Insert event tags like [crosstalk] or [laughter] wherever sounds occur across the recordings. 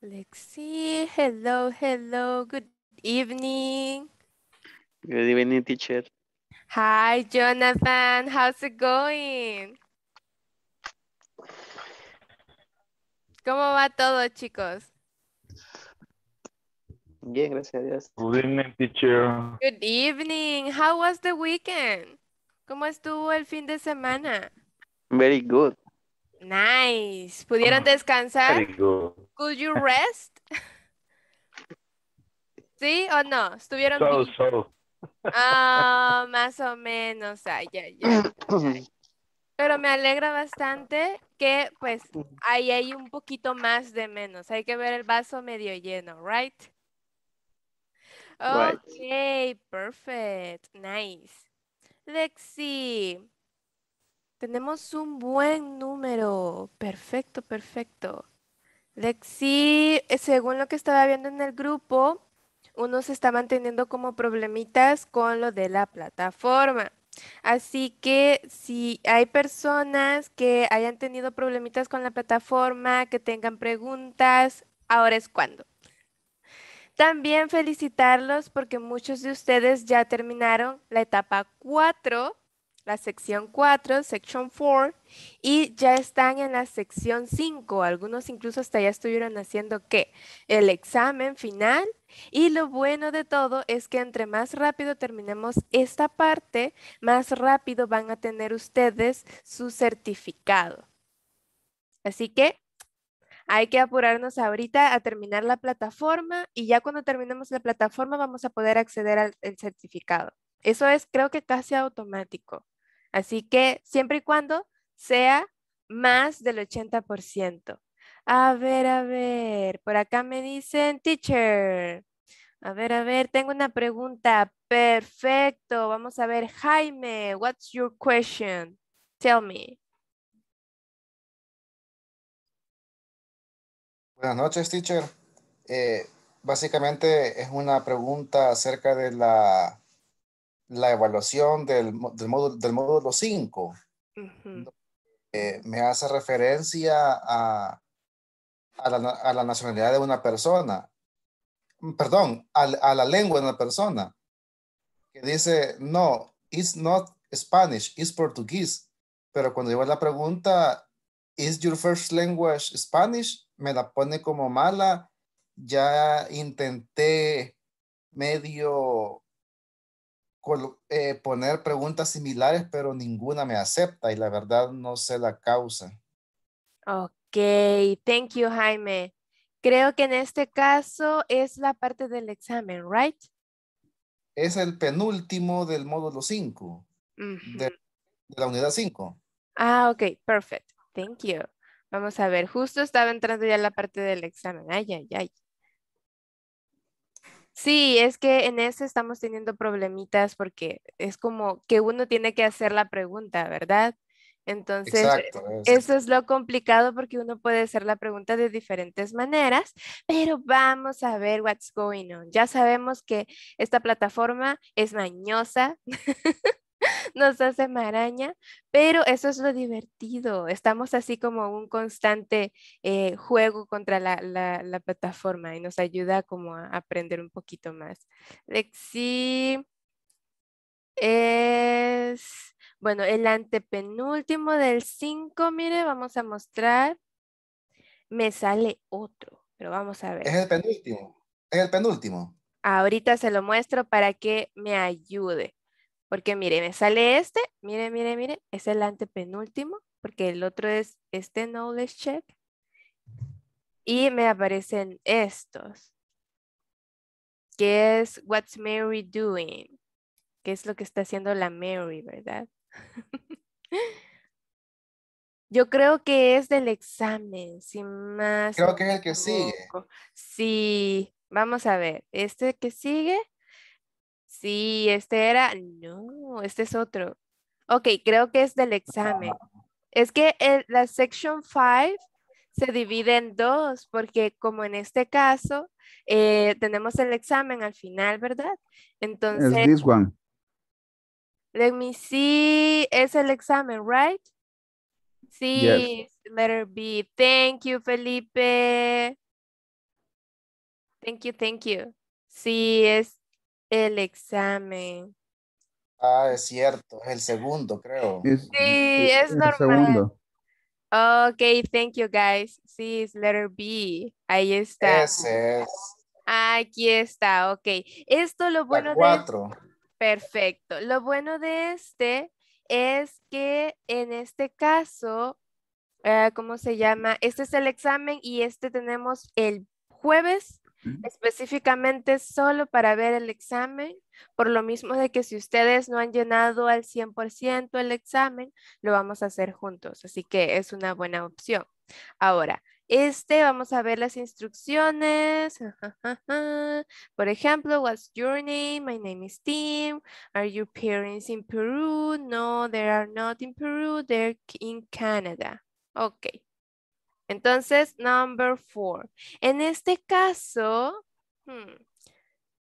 Lexi, Hello, hello. Good evening. Good evening, teacher. Hi, Jonathan. How's it going? ¿Cómo va todo, chicos? Bien, gracias a Dios. Good evening, teacher. Good evening. How was the weekend? ¿Cómo estuvo el fin de semana? Very good. Nice. ¿Pudieron ah, descansar? Very good. Could you rest? ¿Sí o no? ¿Estuvieron Ah, más o menos. Pero me alegra bastante que pues ahí hay un poquito más de menos. Hay que ver el vaso medio lleno, right? Ok, perfect. Nice. Lexi, Tenemos un buen número. Perfecto, perfecto. Lexi, según lo que estaba viendo en el grupo, unos estaban teniendo como problemitas con lo de la plataforma. Así que si hay personas que hayan tenido problemitas con la plataforma, que tengan preguntas, ahora es cuando. También felicitarlos porque muchos de ustedes ya terminaron la etapa 4 la sección 4, section 4, y ya están en la sección 5. Algunos incluso hasta ya estuvieron haciendo que El examen final. Y lo bueno de todo es que entre más rápido terminemos esta parte, más rápido van a tener ustedes su certificado. Así que hay que apurarnos ahorita a terminar la plataforma y ya cuando terminemos la plataforma vamos a poder acceder al certificado. Eso es creo que casi automático. Así que siempre y cuando sea más del 80%. A ver, a ver, por acá me dicen teacher. A ver, a ver, tengo una pregunta. Perfecto. Vamos a ver, Jaime, what's your question? Tell me. Buenas noches, teacher. Eh, básicamente es una pregunta acerca de la la evaluación del, del, módulo, del módulo 5. Eh, me hace referencia a, a, la, a, la, nacionalidad de una persona. Perdón, a, a, la lengua de una persona. Que dice, no, it's not Spanish, it's Portuguese. Pero cuando llevo la pregunta, is your first language Spanish? Me la pone como mala. Ya intenté medio eh, poner preguntas similares, pero ninguna me acepta y la verdad no sé la causa. Ok, thank you, Jaime. Creo que en este caso es la parte del examen, right? Es el penúltimo del módulo 5, de, la unidad 5. Ah, ok, perfect. Thank you. Vamos a ver, justo estaba entrando ya la parte del examen. Ay, ay, ay. Sí, es que en eso estamos teniendo problemitas porque es como que uno tiene que hacer la pregunta, ¿verdad? Entonces, eso es lo complicado porque uno puede hacer la pregunta de diferentes maneras, pero vamos a ver what's going on. Ya sabemos que esta plataforma es mañosa [laughs] nos hace maraña, pero eso es lo divertido. Estamos así como un constante eh, juego contra la, plataforma y nos ayuda como a aprender un poquito más. Lexi es, bueno, el antepenúltimo del 5, mire, vamos a mostrar. Me sale otro, pero vamos a ver. Es el penúltimo, es el penúltimo. Ahorita se lo muestro para que me ayude. Porque mire, me sale este, mire, mire, mire, es el antepenúltimo, porque el otro es este knowledge check. Y me aparecen estos, que es what's Mary doing, que es lo que está haciendo la Mary, ¿verdad? [laughs] Yo creo que es del examen, sin más. Creo que es el que sigue. Sí, vamos a ver. Este que sigue Sí, este era, no, este es otro. Ok, creo que es del examen. Ah. Es que la section 5 se divide en dos, porque como en este caso, eh, tenemos el examen al final, ¿verdad? Entonces... Es Let me see, es el examen, right? Sí, letter B. Thank you, Felipe. Thank you, thank you. Sí, es el examen. Ah, es cierto, es el segundo, creo. sí, es, normal. Ok, thank you guys. Sí, es letter B. Ahí está. Aquí está, ok. Esto lo bueno de... Perfecto. Lo bueno de este es que en este caso, eh, ¿cómo se llama? Este es el examen y este tenemos el jueves específicamente solo para ver el examen, por lo mismo de que si ustedes no han llenado al 100% el examen, lo vamos a hacer juntos, así que es una buena opción. Ahora, este, vamos a ver las instrucciones. Por ejemplo, what's your name? My name is Tim. Are your parents in Peru? No, they are not in Peru, they're in Canada. Ok. Entonces, number four. En este caso, hmm,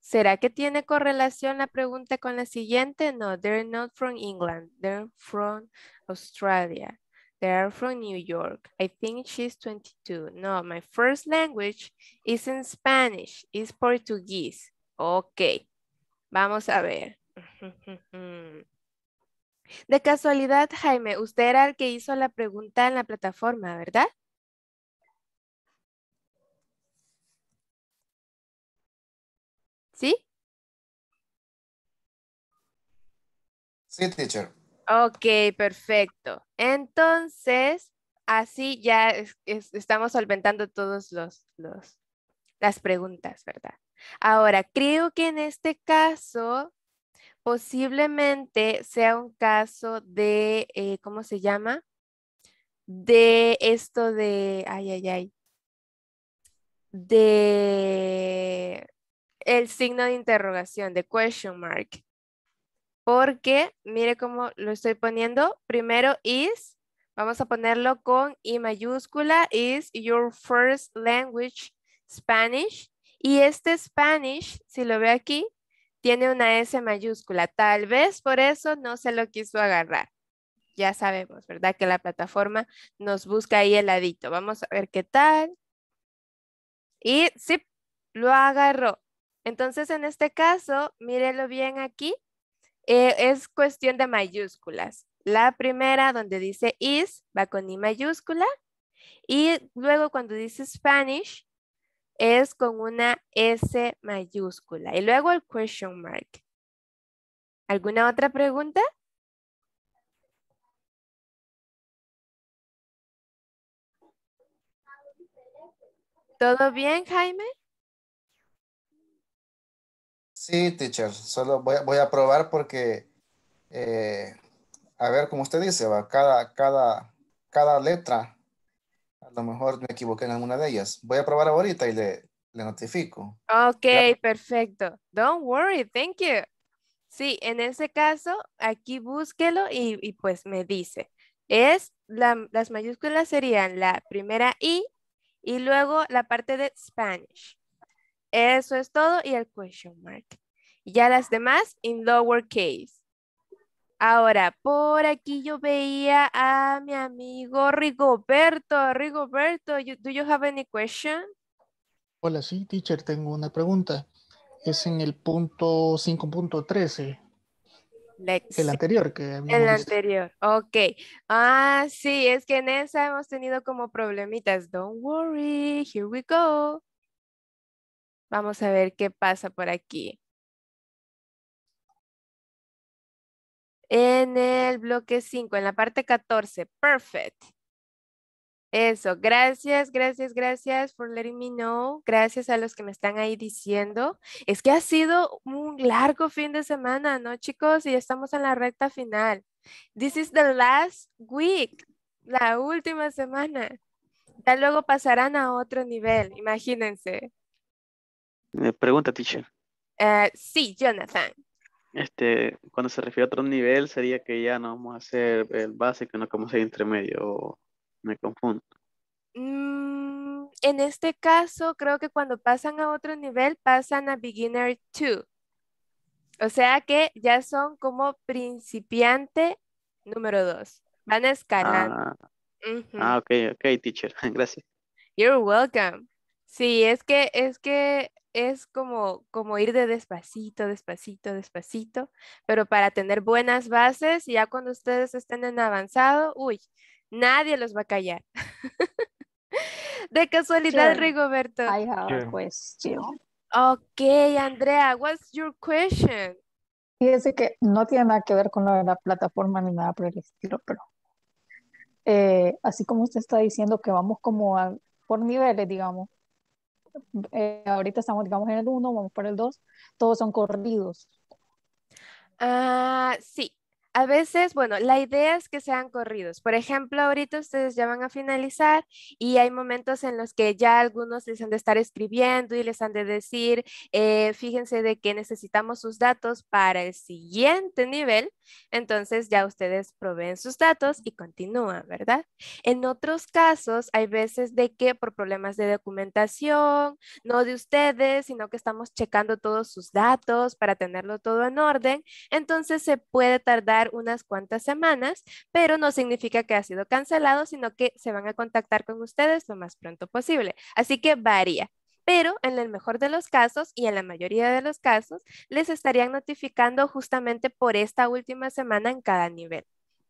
¿será que tiene correlación la pregunta con la siguiente? No, they're not from England. They're from Australia. They from New York. I think she's 22. No, my first language is in Spanish. It's Portuguese. Ok. Vamos a ver. [laughs] De casualidad, Jaime, usted era el que hizo la pregunta en la plataforma, ¿verdad? ¿Sí? Sí, teacher. Ok, perfecto. Entonces, así ya estamos solventando todos los, las preguntas, ¿verdad? Ahora, creo que en este caso posiblemente sea un caso de, eh, ¿cómo se llama? De esto de, ay, ay, ay, de el signo de interrogación, de question mark. Porque, mire cómo lo estoy poniendo. Primero is, vamos a ponerlo con I mayúscula, is your first language Spanish. Y este Spanish, si lo ve aquí, tiene una S mayúscula. Tal vez por eso no se lo quiso agarrar. Ya sabemos, ¿verdad? Que la plataforma nos busca ahí el ladito, Vamos a ver qué tal. Y sí, lo agarró. Entonces, en este caso, mírelo bien aquí, eh, es cuestión de mayúsculas. La primera donde dice is va con I mayúscula y luego cuando dice Spanish es con una S mayúscula y luego el question mark. ¿Alguna otra pregunta? ¿Todo bien, Jaime? Sí, teacher, solo voy, a probar porque, eh, a ver, como usted dice, va, cada, cada, cada letra, a lo mejor me equivoqué en alguna de ellas. Voy a probar ahorita y le, notifico. Ok, perfecto. Don't worry, thank you. Sí, en ese caso, aquí búsquelo y, pues me dice. Es, las mayúsculas serían la primera I y luego la parte de Spanish. Eso es todo y el question mark ya las demás in lowercase. Ahora, por aquí yo veía a mi amigo Rigoberto. Rigoberto, do you have any question? Hola, sí, teacher, tengo una pregunta. Es en el punto 5.13. El anterior que El anterior, ok. Ah, sí, es que en esa hemos tenido como problemitas. Don't worry, here we go. Vamos a ver qué pasa por aquí. En el bloque 5, en la parte 14. Perfect. Eso, gracias, gracias, gracias por letting me know. Gracias a los que me están ahí diciendo. Es que ha sido un largo fin de semana, ¿no, chicos? Y estamos en la recta final. This is the last week, la última semana. Ya luego pasarán a otro nivel, imagínense. ¿Me eh, Pregunta, teacher. Eh, sí, Jonathan. Este, cuando se refiere a otro nivel, sería que ya no vamos a hacer el básico, no como ser intermedio, me confundo. Mm, en este caso, creo que cuando pasan a otro nivel, pasan a beginner 2. O sea que ya son como principiante número 2. Van escalando. Ah, ah, ok, ok, teacher. [laughs] Gracias. You're welcome. Sí, es que, es que es como, como ir de despacito, despacito, despacito, pero para tener buenas bases, y ya cuando ustedes estén en avanzado, uy, nadie los va a callar. [laughs] de casualidad, Rigoberto. I have a question. Ok, Andrea, what's your question? Fíjese que no tiene nada que ver con lo de la plataforma ni nada por el estilo, pero eh, así como usted está diciendo que vamos como por niveles, digamos, eh, ahorita estamos, digamos, en el 1, vamos por el 2, todos son corridos. Ah, sí, a veces, bueno, la idea es que sean corridos. Por ejemplo, ahorita ustedes ya van a finalizar y hay momentos en los que ya algunos les han de estar escribiendo y les han de decir, eh, fíjense de que necesitamos sus datos para el siguiente nivel. Entonces ya ustedes proveen sus datos y continúan, ¿verdad? En otros casos, hay veces de que por problemas de documentación, no de ustedes, sino que estamos checando todos sus datos para tenerlo todo en orden. Entonces se puede tardar unas cuantas semanas, pero no significa que ha sido cancelado, sino que se van a contactar con ustedes lo más pronto posible. Así que varía pero en el mejor de los casos y en la mayoría de los casos les estarían notificando justamente por esta última semana en cada nivel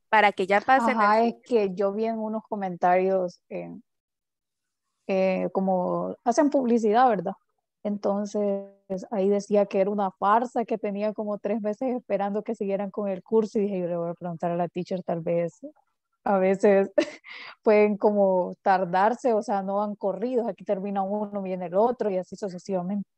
para que ya pasen. Ajá, es que yo vi en unos comentarios eh, eh, como hacen publicidad, ¿verdad? Entonces, ahí decía que era una farsa, que tenía como tres meses esperando que siguieran con el curso y dije, yo le voy a preguntar a la teacher tal vez. A veces [laughs] pueden como tardarse, o sea, no han corrido, aquí termina uno, viene el otro y así sucesivamente.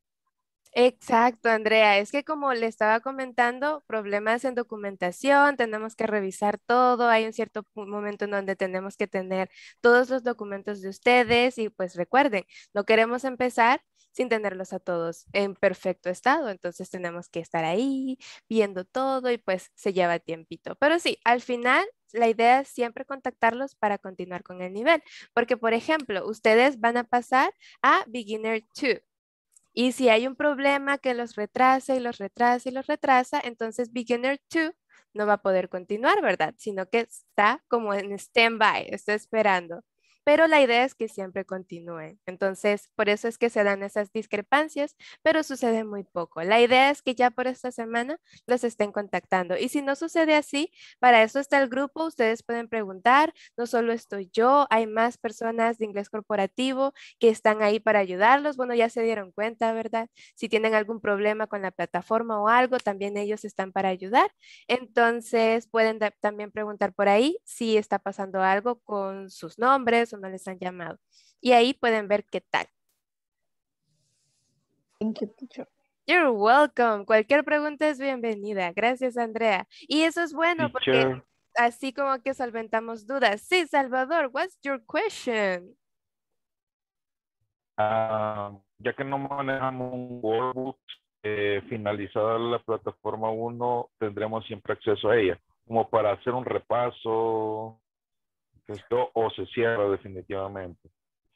Exacto, Andrea. Es que como le estaba comentando, problemas en documentación, tenemos que revisar todo, hay un cierto momento en donde tenemos que tener todos los documentos de ustedes y pues recuerden, no queremos empezar sin tenerlos a todos en perfecto estado. Entonces tenemos que estar ahí viendo todo y pues se lleva tiempito. Pero sí, al final la idea es siempre contactarlos para continuar con el nivel. Porque, por ejemplo, ustedes van a pasar a Beginner 2. Y si hay un problema que los retrasa y los retrasa y los retrasa, entonces Beginner 2 no va a poder continuar, ¿verdad? Sino que está como en stand-by, está esperando pero la idea es que siempre continúen. Entonces, por eso es que se dan esas discrepancias, pero sucede muy poco. La idea es que ya por esta semana los estén contactando. Y si no sucede así, para eso está el grupo, ustedes pueden preguntar, no solo estoy yo, hay más personas de inglés corporativo que están ahí para ayudarlos. Bueno, ya se dieron cuenta, ¿verdad? Si tienen algún problema con la plataforma o algo, también ellos están para ayudar. Entonces, pueden también preguntar por ahí si está pasando algo con sus nombres o no les han llamado. Y ahí pueden ver qué tal. you, teacher. You're welcome. Cualquier pregunta es bienvenida. Gracias, Andrea. Y eso es bueno porque así como que solventamos dudas. Sí, Salvador, what's your question? Ah, ya que no manejamos un workbook, eh, finalizada la plataforma 1, tendremos siempre acceso a ella, como para hacer un repaso, o se cierra definitivamente?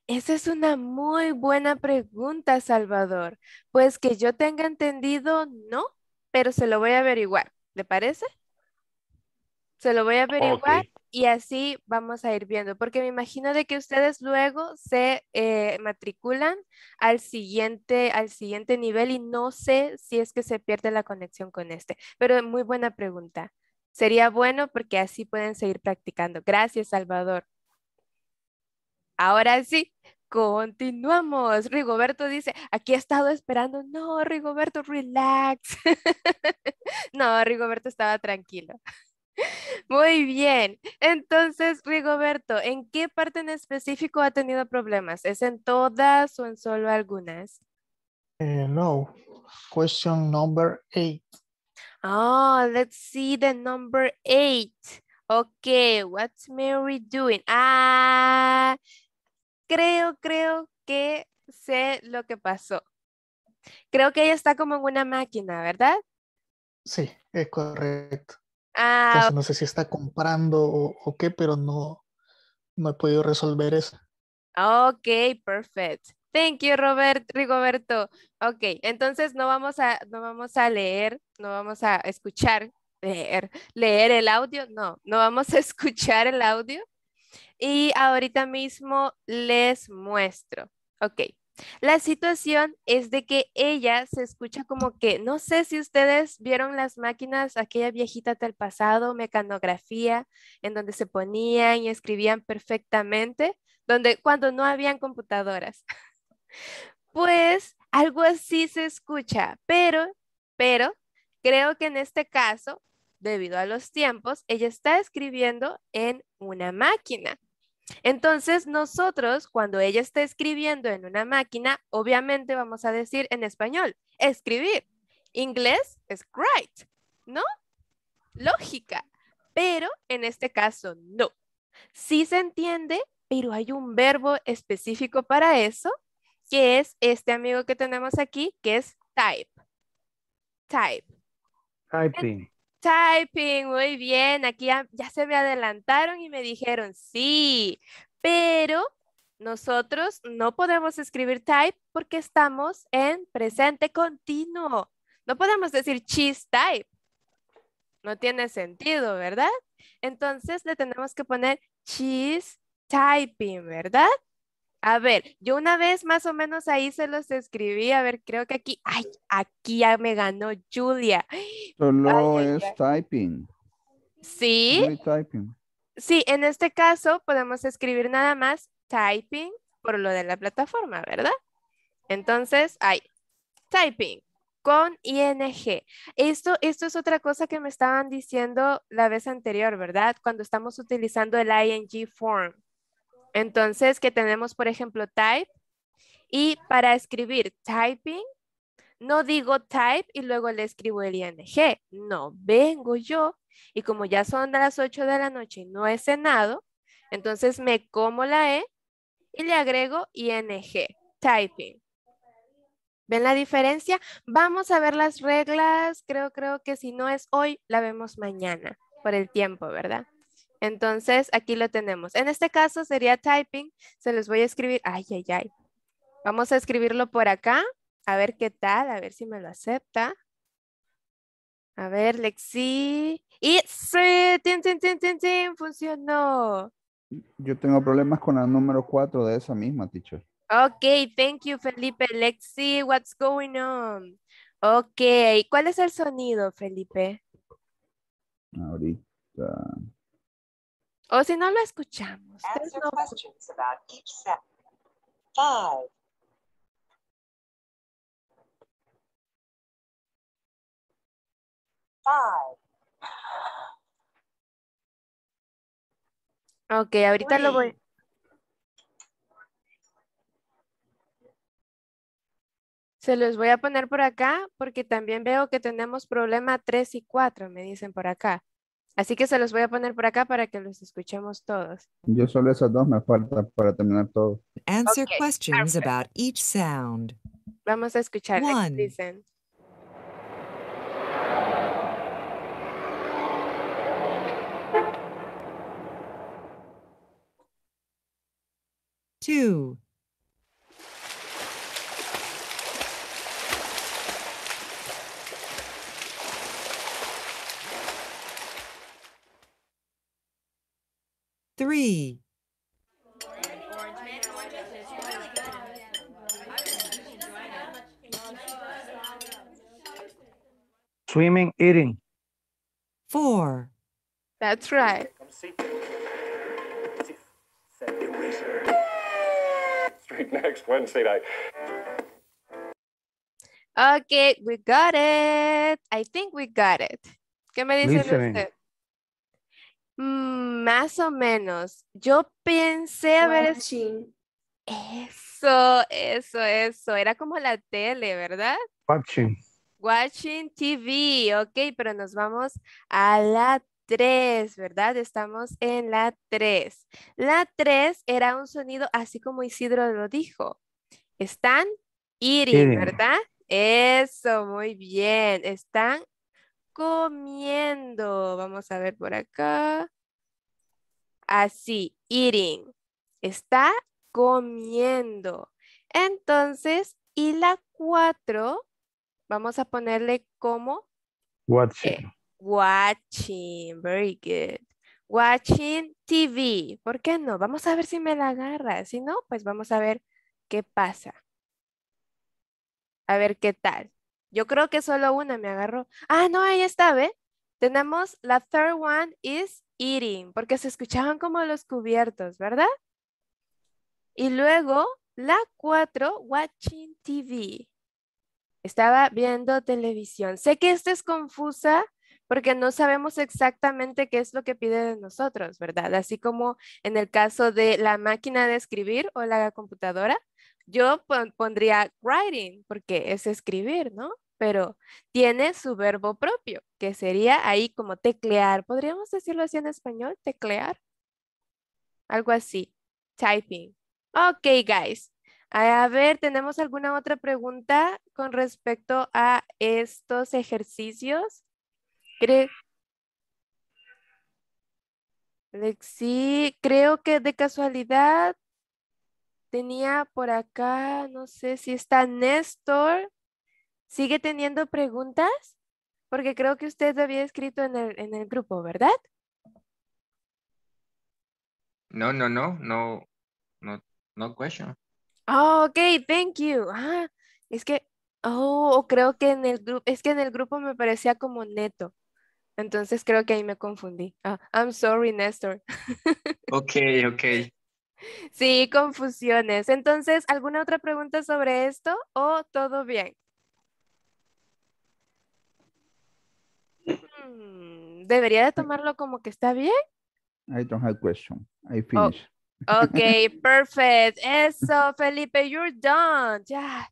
Esa es una muy buena pregunta, Salvador. Pues que yo tenga entendido, no, pero se lo voy a averiguar. ¿Le parece? Se lo voy a averiguar y así vamos a ir viendo, porque me imagino de que ustedes luego se eh, matriculan al siguiente, al siguiente nivel y no sé si es que se pierde la conexión con este, pero muy buena pregunta. Sería bueno porque así pueden seguir practicando. Gracias, Salvador. Ahora sí, continuamos. Rigoberto dice, aquí he estado esperando. No, Rigoberto, relax. [laughs] no, Rigoberto estaba tranquilo. [laughs] Muy bien. Entonces, Rigoberto, ¿en qué parte en específico ha tenido problemas? ¿Es en todas o en solo algunas? Eh, no. Question number eight. Oh, let's see the number eight. Okay, what's Mary doing? Ah, creo, creo que sé lo que pasó. Creo que ella está como en una máquina, ¿verdad? Sí, es correcto. Ah, no sé si está comprando o, qué, pero no, no he podido resolver eso. Ok, perfecto. Thank you, Robert, Rigoberto. Ok, entonces no vamos a, no vamos a leer, no vamos a escuchar, leer, leer el audio, no, no vamos a [laughs] escuchar el audio. Y ahorita mismo les muestro. Ok, la situación es de que ella se escucha como que, no sé si ustedes vieron las máquinas, aquella viejita del pasado, mecanografía, en donde se ponían y escribían perfectamente, donde cuando no habían computadoras. [laughs] Pues algo así se escucha, pero, pero creo que en este caso, debido a los tiempos, ella está escribiendo en una máquina. Entonces, nosotros, cuando ella está escribiendo en una máquina, obviamente vamos a decir en español, escribir. Inglés, write, ¿no? Lógica. Pero en este caso, no. Sí se entiende, pero hay un verbo específico para eso que es este amigo que tenemos aquí, que es type. Type. Typing. Typing, muy bien. Aquí ya, ya se me adelantaron y me dijeron sí, pero nosotros no podemos escribir type porque estamos en presente continuo. No podemos decir cheese type. No tiene sentido, ¿verdad? Entonces le tenemos que poner cheese typing, ¿verdad? A ver, yo una vez más o menos ahí se los escribí. A ver, creo que aquí, ay, aquí ya me ganó Julia. [gasps] Solo es typing. Sí. Sí, en este caso podemos escribir nada más typing por lo de la plataforma, ¿verdad? Entonces, hay typing con ing. Esto, esto es otra cosa que me estaban diciendo la vez anterior, ¿verdad? Cuando estamos utilizando el ing form. Entonces, que tenemos, por ejemplo, type. Y para escribir typing, no digo type y luego le escribo el ing. No, vengo yo y como ya son las 8 de la noche y no he cenado, entonces me como la e y le agrego ing, typing. ¿Ven la diferencia? Vamos a ver las reglas. Creo, creo que si no es hoy, la vemos mañana por el tiempo, ¿verdad? Entonces, aquí lo tenemos. En este caso sería typing. Se los voy a escribir. Ay, ay, ay. Vamos a escribirlo por acá. A ver qué tal. A ver si me lo acepta. A ver, Lexi. Y sí, funcionó. Yo tengo problemas con el número 4 de esa misma, teacher. Ok, thank you, Felipe. Lexi, what's going on? Ok, ¿cuál es el sonido, Felipe? Ahorita. O si no lo escuchamos. Pues ok, ahorita lo voy. Se los voy a poner por acá porque también veo que tenemos problema 3 y 4, me dicen por acá. Así que se los voy a poner por acá para que los escuchemos todos. Yo solo esas dos me falta para terminar todo. Answer questions about each sound. Vamos a escuchar. Dicen. Two. Three. Swimming, eating. Four. That's right. next Wednesday night. Okay, we got it. I think we got it. ¿Qué me dicen Listening. usted? Mm, más o menos. Yo pensé a ver, Eso, eso, eso. Era como la tele, ¿verdad? Watching. Watching TV, ok, pero nos vamos a la 3, ¿verdad? Estamos en la 3. La 3 era un sonido así como Isidro lo dijo. Están eating, ¿verdad? Eso, muy bien. Están comiendo. Vamos a ver por acá. Así, eating. Está comiendo. Entonces, y la cuatro, vamos a ponerle como. Watching. watching, very good. Watching TV. ¿Por qué no? Vamos a ver si me la agarra. Si no, pues vamos a ver qué pasa. A ver qué tal. Yo creo que solo una me agarró. Ah, no, ahí está, ¿ve? Tenemos la third one is eating, porque se escuchaban como los cubiertos, ¿verdad? Y luego la cuatro, watching TV. Estaba viendo televisión. Sé que esta es confusa porque no sabemos exactamente qué es lo que pide de nosotros, ¿verdad? Así como en el caso de la máquina de escribir o la computadora, yo pondría writing porque es escribir, ¿no? pero tiene su verbo propio, que sería ahí como teclear. ¿Podríamos decirlo así en español? Teclear. Algo así. Typing. Ok, guys. A ver, ¿tenemos alguna otra pregunta con respecto a estos ejercicios? creo que de casualidad tenía por acá, no sé si está Néstor. ¿Sigue teniendo preguntas? Porque creo que usted había escrito en el, en el grupo, ¿verdad? No, no, no, no, no, no question. Ah, ok, thank you. Ah, es que, oh, creo que en el grupo, es que en el grupo me parecía como neto. Entonces creo que ahí me confundí. Ah, I'm sorry, Néstor. [laughs] Ok, ok. Sí, confusiones. Entonces, ¿alguna otra pregunta sobre esto o todo bien? Mm, debería de tomarlo como que está bien. I don't have question. I finish. [laughs] perfect. Eso, Felipe, you're done. Yeah.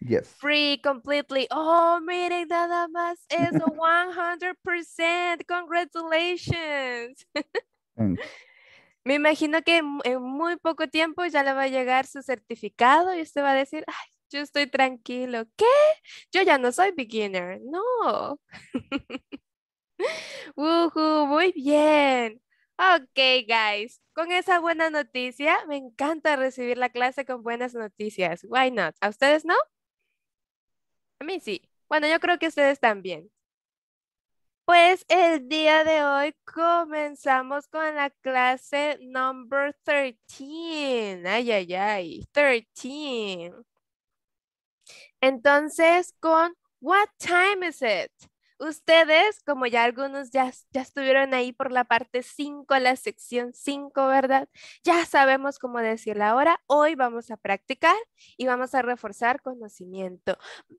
Yes. Free completely. Oh, miren, nada más es 100%. [laughs] Congratulations. [laughs] Me imagino que en muy poco tiempo ya le va a llegar su certificado y usted va a decir, yo estoy tranquilo. ¿Qué? Yo ya no soy beginner. No. [laughs] Woohoo, muy bien. Ok, guys. Con esa buena noticia, me encanta recibir la clase con buenas noticias. Why not? ¿A ustedes no? A mí sí. Bueno, yo creo que ustedes también. Pues el día de hoy comenzamos con la clase number 13. Ay, ay, ay, 13. Entonces, con what time is it? Ustedes, como ya algunos ya, ya estuvieron ahí por la parte 5, la sección 5, ¿verdad? Ya sabemos cómo decir Ahora Hoy vamos a practicar y vamos a reforzar conocimiento.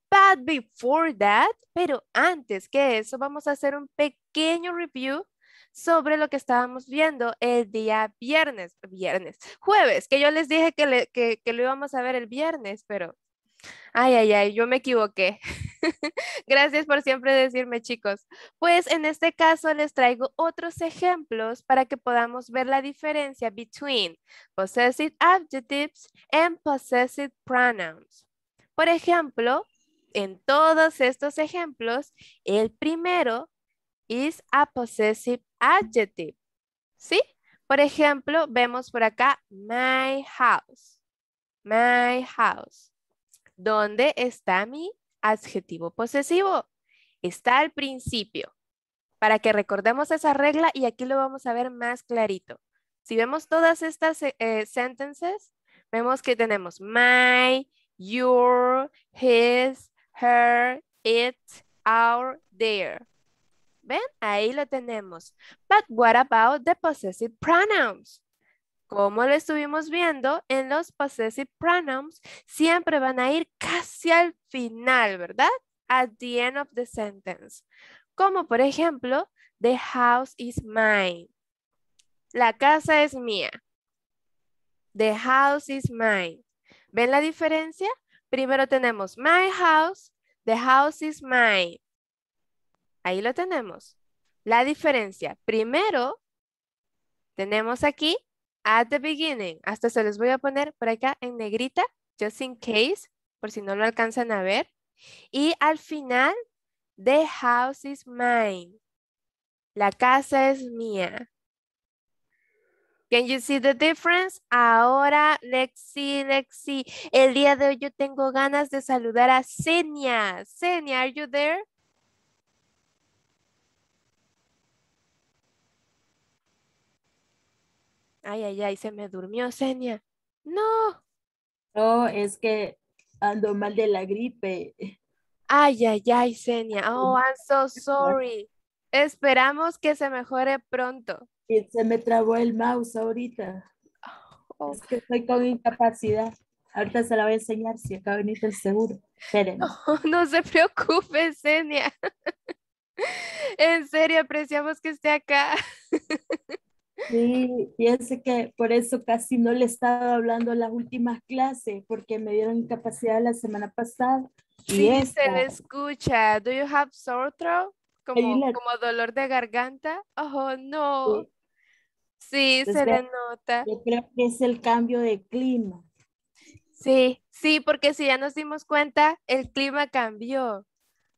But before that, pero antes que eso, vamos a hacer un pequeño review sobre lo que estábamos viendo el día viernes, viernes, jueves, que yo les dije que, que lo íbamos a ver el viernes, pero Ay, ay, ay, yo me equivoqué. [laughs] Gracias por siempre decirme, chicos. Pues en este caso les traigo otros ejemplos para que podamos ver la diferencia between possessive adjectives and possessive pronouns. Por ejemplo, en todos estos ejemplos, el primero is a possessive adjective. ¿Sí? Por ejemplo, vemos por acá my house. My house. ¿Dónde está mi adjetivo posesivo? Está al principio. Para que recordemos esa regla y aquí lo vamos a ver más clarito. Si vemos todas estas eh, eh, sentences, vemos que tenemos my, your, his, her, it, our, their. ¿Ven? Ahí lo tenemos. But what about the possessive pronouns? Como lo estuvimos viendo, en los possessive pronouns siempre van a ir casi al final, ¿verdad? At the end of the sentence. Como por ejemplo, the house is mine. La casa es mía. The house is mine. ¿Ven la diferencia? Primero tenemos my house, the house is mine. Ahí lo tenemos. La diferencia. Primero tenemos aquí at the beginning. Hasta se les voy a poner por acá en negrita, just in case, por si no lo alcanzan a ver. Y al final, the house is mine. La casa es mía. Can you see the difference? Ahora, let's see, let's see. El día de hoy yo tengo ganas de saludar a Senia. Senia, are you there? Ay, ay, ay, se me durmió Senia. No. No, es que ando mal de la gripe. Ay, ay, ay, Senia. Oh, I'm so [laughs] sorry. Esperamos que se mejore pronto. se me trabó el mouse ahorita. Oh. Es que estoy con incapacidad. Ahorita se la voy a enseñar si acaba de venir el seguro. [laughs] Oh, no, se preocupe, Senia. [laughs] En serio, apreciamos que esté acá. Sí, fíjense que por eso casi no le estaba hablando en las últimas clases, porque me dieron incapacidad la semana pasada. Sí, se le escucha. ¿Do you have sore throat? Como, como dolor de garganta. Oh, no. Sí, pues se le nota. Yo creo que es el cambio de clima. Sí, sí, porque si ya nos dimos cuenta, el clima cambió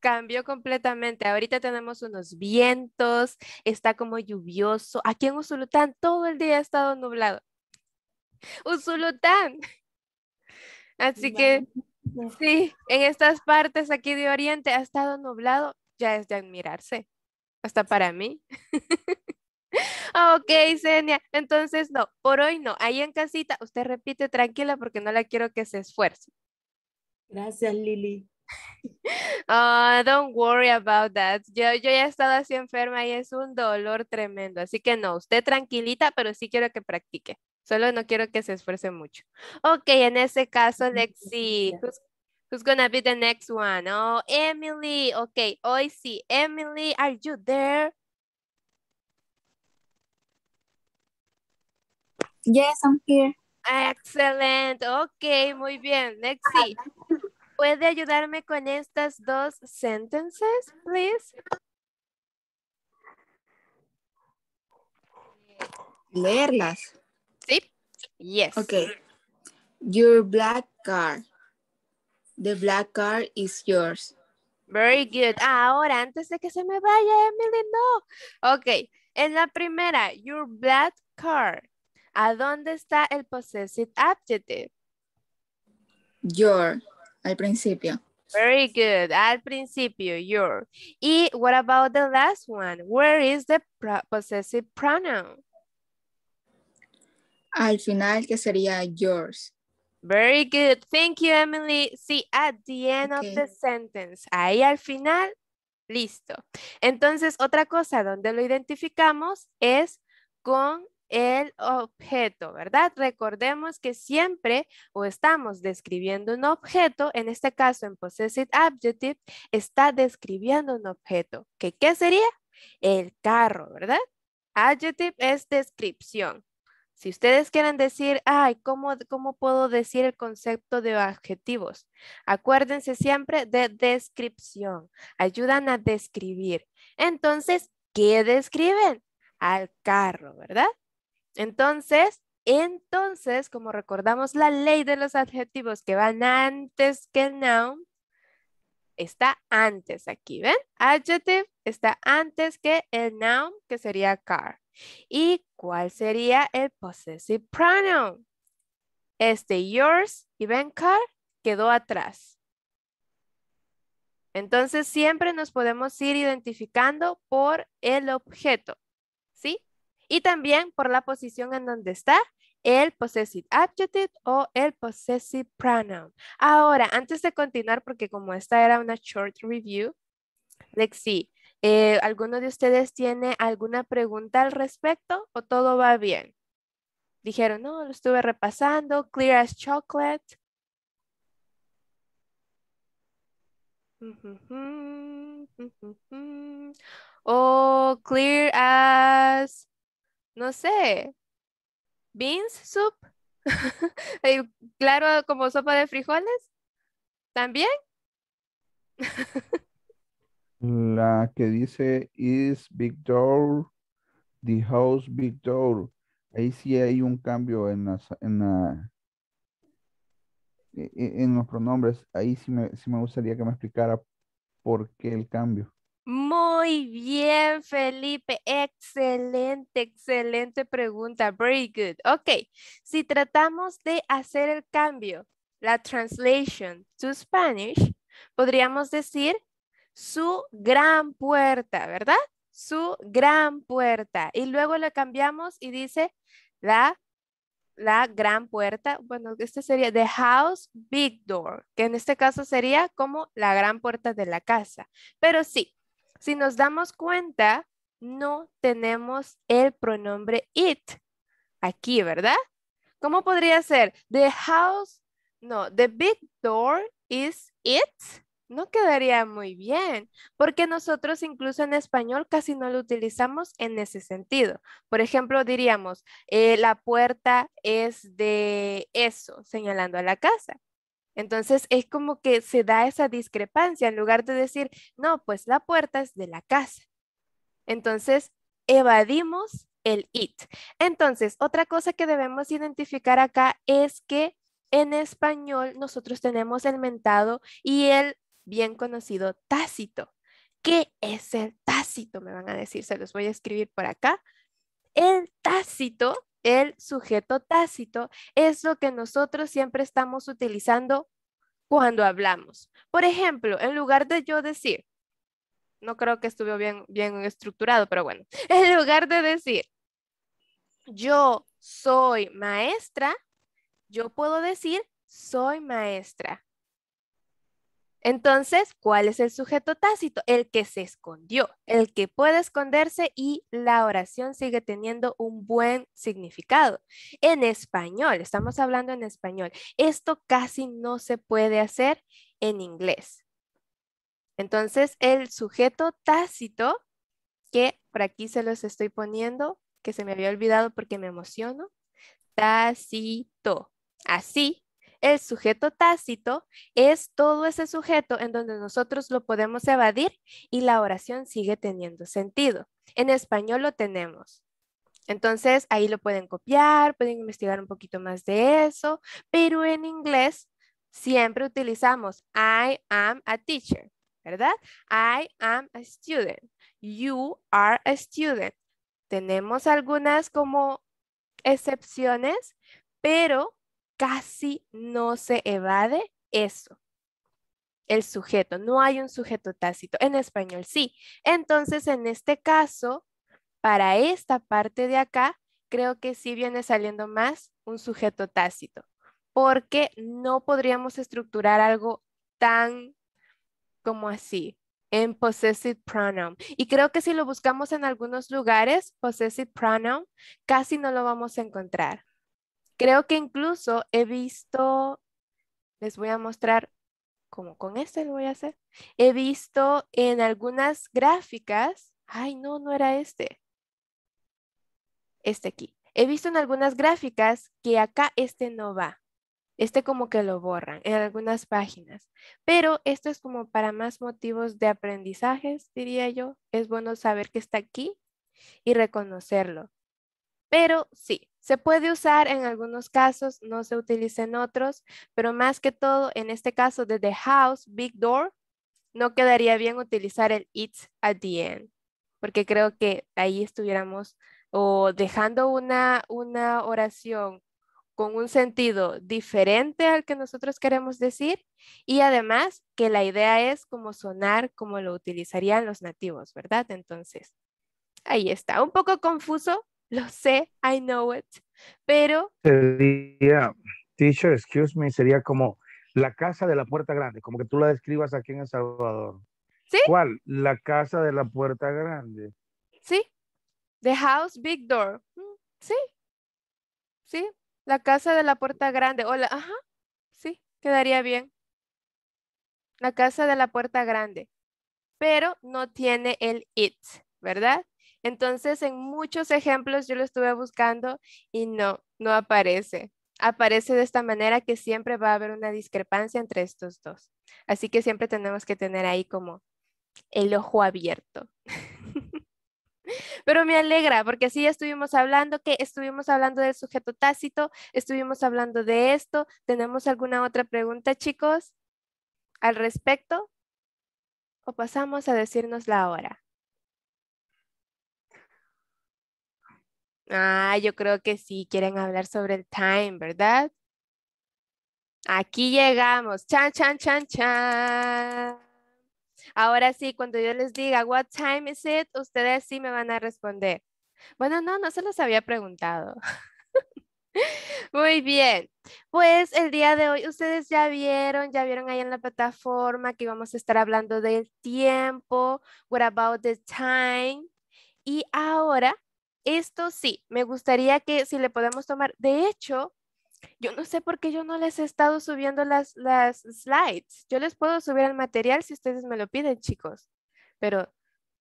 cambió completamente. Ahorita tenemos unos vientos, está como lluvioso. Aquí en Usulután todo el día ha estado nublado. Usulután. Así que sí, en estas partes aquí de Oriente ha estado nublado, ya es de admirarse, hasta para mí. [laughs] ok, Senia, entonces no, por hoy no, ahí en casita, usted repite tranquila porque no la quiero que se esfuerce. Gracias, Lili. [laughs] Ah, don't worry about that. Yo, ya he estado así enferma y es un dolor tremendo. Así que no, usted tranquilita, pero sí quiero que practique. Solo no quiero que se esfuerce mucho. Ok, en ese caso, Lexi Who's, gonna be the next one? Oh, Emily. Ok, hoy sí. Emily, are you there? Yes, I'm here. Excellent. Ok, muy bien. Lexi. [laughs] ¿Puede ayudarme con estas dos sentences, please? Leerlas. Sí. Yes. Okay. Your black car. The black car is yours. Very good. Ah, ahora, antes de que se me vaya, Emily, no. Ok, en la primera, your black car. ¿A dónde está el possessive adjective? Your al principio. Very good. Al principio, your. Y what about the last one? Where is the possessive pronoun? Al final, que sería yours. Very good. Thank you, Emily. See at the end of the sentence. Ahí al final, listo. Entonces, otra cosa donde lo identificamos es con el objeto, ¿verdad? Recordemos que siempre o estamos describiendo un objeto, en este caso en possessive adjective, está describiendo un objeto. ¿Qué sería? El carro, ¿verdad? Adjective es descripción. Si ustedes quieren decir, ay, ¿cómo, ¿cómo puedo decir el concepto de adjetivos? Acuérdense siempre de descripción. Ayudan a describir. Entonces, ¿qué describen? Al carro, ¿verdad? Entonces, entonces, como recordamos la ley de los adjetivos que van antes que el noun, está antes aquí, ¿ven? Adjective está antes que el noun, que sería car. ¿Y cuál sería el possessive pronoun? Este yours y ven car quedó atrás. Entonces siempre nos podemos ir identificando por el objeto. Y también por la posición en donde está el possessive adjective o el possessive pronoun. Ahora, antes de continuar, porque como esta era una short review, let's eh, ¿Alguno de ustedes tiene alguna pregunta al respecto o todo va bien? Dijeron, no, lo estuve repasando, clear as chocolate. O oh, clear as no sé, beans soup, [laughs] claro, como sopa de frijoles, también. La que dice is big door, the house big door. Ahí sí hay un cambio en en la, e, e, en los pronombres. Ahí sí sí me gustaría que me explicara por qué el cambio. Muy bien, Felipe. Excelente, excelente pregunta. Very good. Ok, si tratamos de hacer el cambio, la translation to Spanish, podríamos decir su gran puerta, ¿verdad? Su gran puerta. Y luego la cambiamos y dice la, la gran puerta. Bueno, este sería the house big door, que en este caso sería como la gran puerta de la casa. Pero sí, si nos damos cuenta, no tenemos el pronombre it aquí, ¿verdad? ¿Cómo podría ser? The house, no, the big door is it. No quedaría muy bien, porque nosotros incluso en español casi no lo utilizamos en ese sentido. Por ejemplo, diríamos, eh, la puerta es de eso, señalando a la casa. Entonces es como que se da esa discrepancia en lugar de decir, no, pues la puerta es de la casa. Entonces evadimos el it. Entonces, otra cosa que debemos identificar acá es que en español nosotros tenemos el mentado y el bien conocido tácito. ¿Qué es el tácito? Me van a decir, se los voy a escribir por acá. El tácito el sujeto tácito es lo que nosotros siempre estamos utilizando cuando hablamos. Por ejemplo, en lugar de yo decir, no creo que estuvo bien, bien estructurado, pero bueno, [laughs] en lugar de decir, yo soy maestra, yo puedo decir, soy maestra. Entonces, ¿cuál es el sujeto tácito? El que se escondió, el que puede esconderse y la oración sigue teniendo un buen significado. En español, estamos hablando en español. Esto casi no se puede hacer en inglés. Entonces, el sujeto tácito, que por aquí se los estoy poniendo, que se me había olvidado porque me emociono, tácito. Así el sujeto tácito es todo ese sujeto en donde nosotros lo podemos evadir y la oración sigue teniendo sentido. En español lo tenemos. Entonces ahí lo pueden copiar, pueden investigar un poquito más de eso, pero en inglés siempre utilizamos I am a teacher, ¿verdad? I am a student. You are a student. Tenemos algunas como excepciones, pero casi no se evade eso, el sujeto. No hay un sujeto tácito. En español sí. Entonces, en este caso, para esta parte de acá, creo que sí viene saliendo más un sujeto tácito, porque no podríamos estructurar algo tan como así, en possessive pronoun. Y creo que si lo buscamos en algunos lugares, possessive pronoun, casi no lo vamos a encontrar. Creo que incluso he visto, les voy a mostrar como con este lo voy a hacer. He visto en algunas gráficas, ay no, no era este, este aquí. He visto en algunas gráficas que acá este no va. Este como que lo borran en algunas páginas. Pero esto es como para más motivos de aprendizajes, diría yo. Es bueno saber que está aquí y reconocerlo. Pero sí, se puede usar en algunos casos, no se utiliza en otros, pero más que todo, en este caso de The House, Big Door, no quedaría bien utilizar el it's at the end, porque creo que ahí estuviéramos dejando una oración con un sentido diferente al que nosotros queremos decir y además que la idea es como sonar como lo utilizarían los nativos, ¿verdad? Entonces, ahí está. Un poco confuso, lo sé, I know it. Pero. Sería, teacher, excuse me, sería como la casa de la puerta grande, como que tú la describas aquí en El Salvador. ¿Sí? ¿Cuál? La casa de la puerta grande. Sí. The house big door. Mm, sí. Sí. La casa de la puerta grande. Hola, ajá. Sí, quedaría bien. La casa de la puerta grande. Pero no tiene el it, ¿verdad? Entonces, en muchos ejemplos yo lo estuve buscando y no, no aparece. Aparece de esta manera que siempre va a haber una discrepancia entre estos dos. Así que siempre tenemos que tener ahí como el ojo abierto. [laughs] Pero me alegra porque así estuvimos hablando, que estuvimos hablando del sujeto tácito, estuvimos hablando de esto. ¿Tenemos alguna otra pregunta, chicos, al respecto? ¿O pasamos a decirnos la hora? Ah, yo creo que sí, quieren hablar sobre el time, ¿verdad? Aquí llegamos. Chan, chan, chan, chan. Ahora sí, cuando yo les diga, what time is it? Ustedes sí me van a responder. Bueno, no, no se los había preguntado. [laughs] Muy bien, pues el día de hoy ustedes ya vieron, ya vieron ahí en la plataforma que vamos a estar hablando del tiempo, what about the time. Y ahora esto sí, me gustaría que si le podemos tomar, de hecho, yo no sé por qué yo no les he estado subiendo las, las slides. Yo les puedo subir el material si ustedes me lo piden, chicos. Pero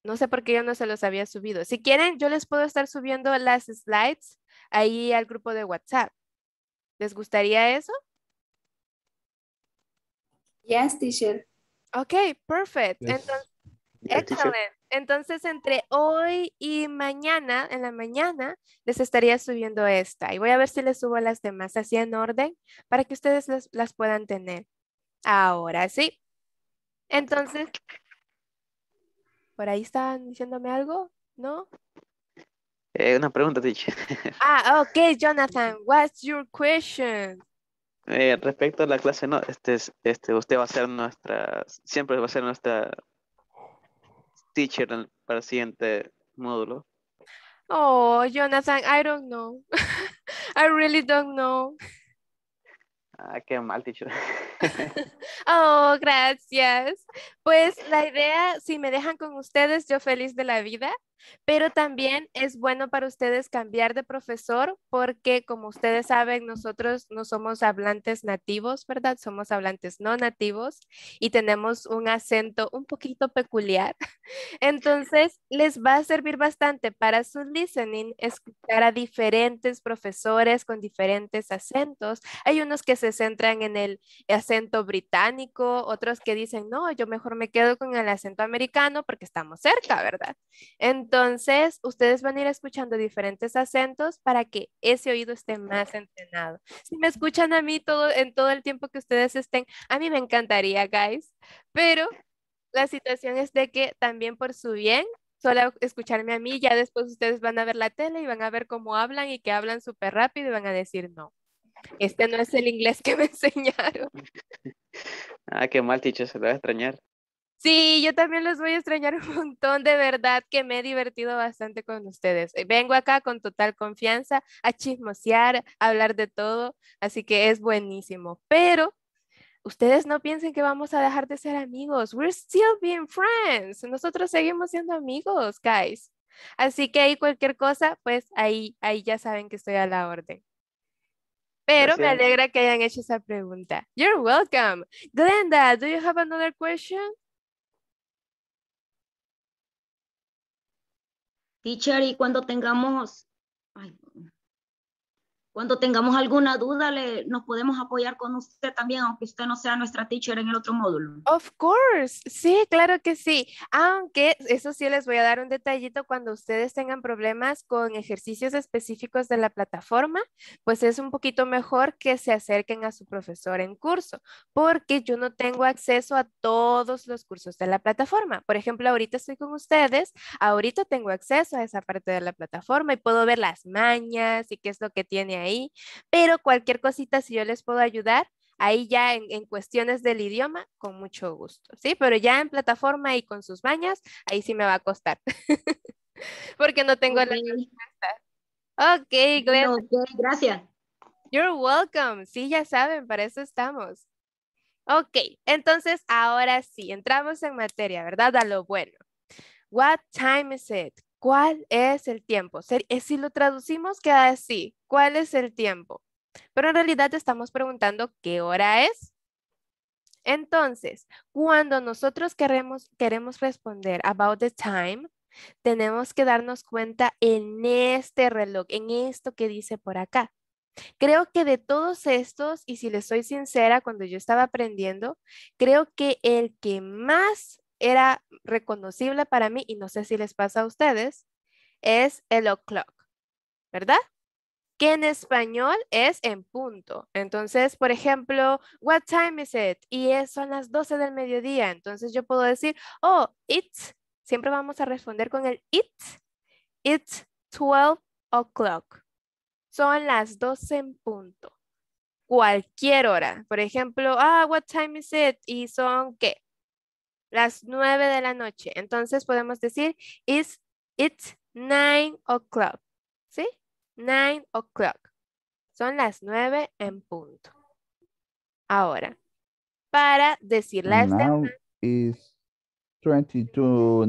no sé por qué yo no se los había subido. Si quieren, yo les puedo estar subiendo las slides ahí al grupo de WhatsApp. ¿Les gustaría eso? Yes, teacher. Ok, perfect. Excelente. Entonces, entre hoy y mañana, en la mañana, les estaría subiendo esta. Y voy a ver si les subo las demás así en orden para que ustedes las, puedan tener. Ahora sí. Entonces, ¿por ahí están diciéndome algo? ¿No? Eh, una pregunta, teacher. [laughs] Ah, ok, Jonathan. What's your question? Eh, respecto a la clase, no, este, este, usted va a ser nuestra, siempre va a ser nuestra teacher en el, siguiente módulo? Oh, Jonathan, I don't know. [laughs] I really don't know. Ah, qué mal, teacher. [laughs] oh, gracias. Pues la idea, si me dejan con ustedes, yo feliz de la vida. Pero también es bueno para ustedes cambiar de profesor porque, como ustedes saben, nosotros no somos hablantes nativos, ¿verdad? Somos hablantes no nativos y tenemos un acento un poquito peculiar. [laughs] Entonces, les va a servir bastante para su listening escuchar a diferentes profesores con diferentes acentos. Hay unos que se centran en el acento británico, otros que dicen, no, yo mejor me quedo con el acento americano porque estamos cerca, ¿verdad? Entonces, entonces, ustedes van a ir escuchando diferentes acentos para que ese oído esté más entrenado. Si me escuchan a mí todo, en todo el tiempo que ustedes estén, a mí me encantaría, guys, pero la situación es de que también por su bien, solo escucharme a mí, ya después ustedes van a ver la tele y van a ver cómo hablan y que hablan súper rápido y van a decir no. Este no es el inglés que me [laughs] enseñaron. [laughs] Ah, qué mal, Ticho, se lo va a extrañar. Sí, yo también los voy a extrañar un montón, de verdad que me he divertido bastante con ustedes. Eh, vengo acá con total confianza a chismosear, a hablar de todo, así que es buenísimo. Pero ustedes no piensen que vamos a dejar de ser amigos. We're still being friends. Nosotros seguimos siendo amigos, guys. Así que ahí cualquier cosa, pues ahí, ahí ya saben que estoy a la orden. Pero me alegra que hayan hecho esa pregunta. You're welcome. Glenda, do you have another question? Teacher, y cuando tengamos cuando tengamos alguna duda, le, nos podemos apoyar con usted también, aunque usted no sea nuestra teacher en el otro módulo. Of course, sí, claro que sí. Aunque eso sí les voy a dar un detallito cuando ustedes tengan problemas con ejercicios específicos de la plataforma, pues es un poquito mejor que se acerquen a su profesor en curso, porque yo no tengo acceso a todos los cursos de la plataforma. Por ejemplo, ahorita estoy con ustedes, ahorita tengo acceso a esa parte de la plataforma y puedo ver las mañas y qué es lo que tiene ahí ahí, pero cualquier cosita, si yo les puedo ayudar, ahí ya en, cuestiones del idioma, con mucho gusto, ¿sí? Pero ya en plataforma y con sus bañas, ahí sí me va a costar, [laughs] porque no tengo la Ok, gracias. You're welcome. Sí, ya saben, para eso estamos. Ok, entonces ahora sí, entramos en materia, ¿verdad? A lo bueno. What time is it? ¿Cuál es el tiempo? Eh, si lo traducimos, queda así. ¿Cuál es el tiempo? Pero en realidad estamos preguntando qué hora es. Entonces, cuando nosotros queremos, queremos responder about the time, tenemos que darnos cuenta en este reloj, en esto que dice por acá. Creo que de todos estos, y si les soy sincera, cuando yo estaba aprendiendo, creo que el que más era reconocible para mí, y no sé si les pasa a ustedes, es el o'clock, ¿verdad? Que en español es en punto. Entonces, por ejemplo, what time is it? Y es, son las 12 del mediodía. Entonces yo puedo decir, oh, it's, siempre vamos a responder con el it's, it's 12 o'clock. Son las 12 en punto. Cualquier hora. Por ejemplo, ah, what time is it? Y son, ¿qué? las 9 de la noche. Entonces podemos decir, it's, it's 9 o'clock. ¿Sí? 9 o'clock. Son las 9 en punto. Ahora, para decir las Now is 20 to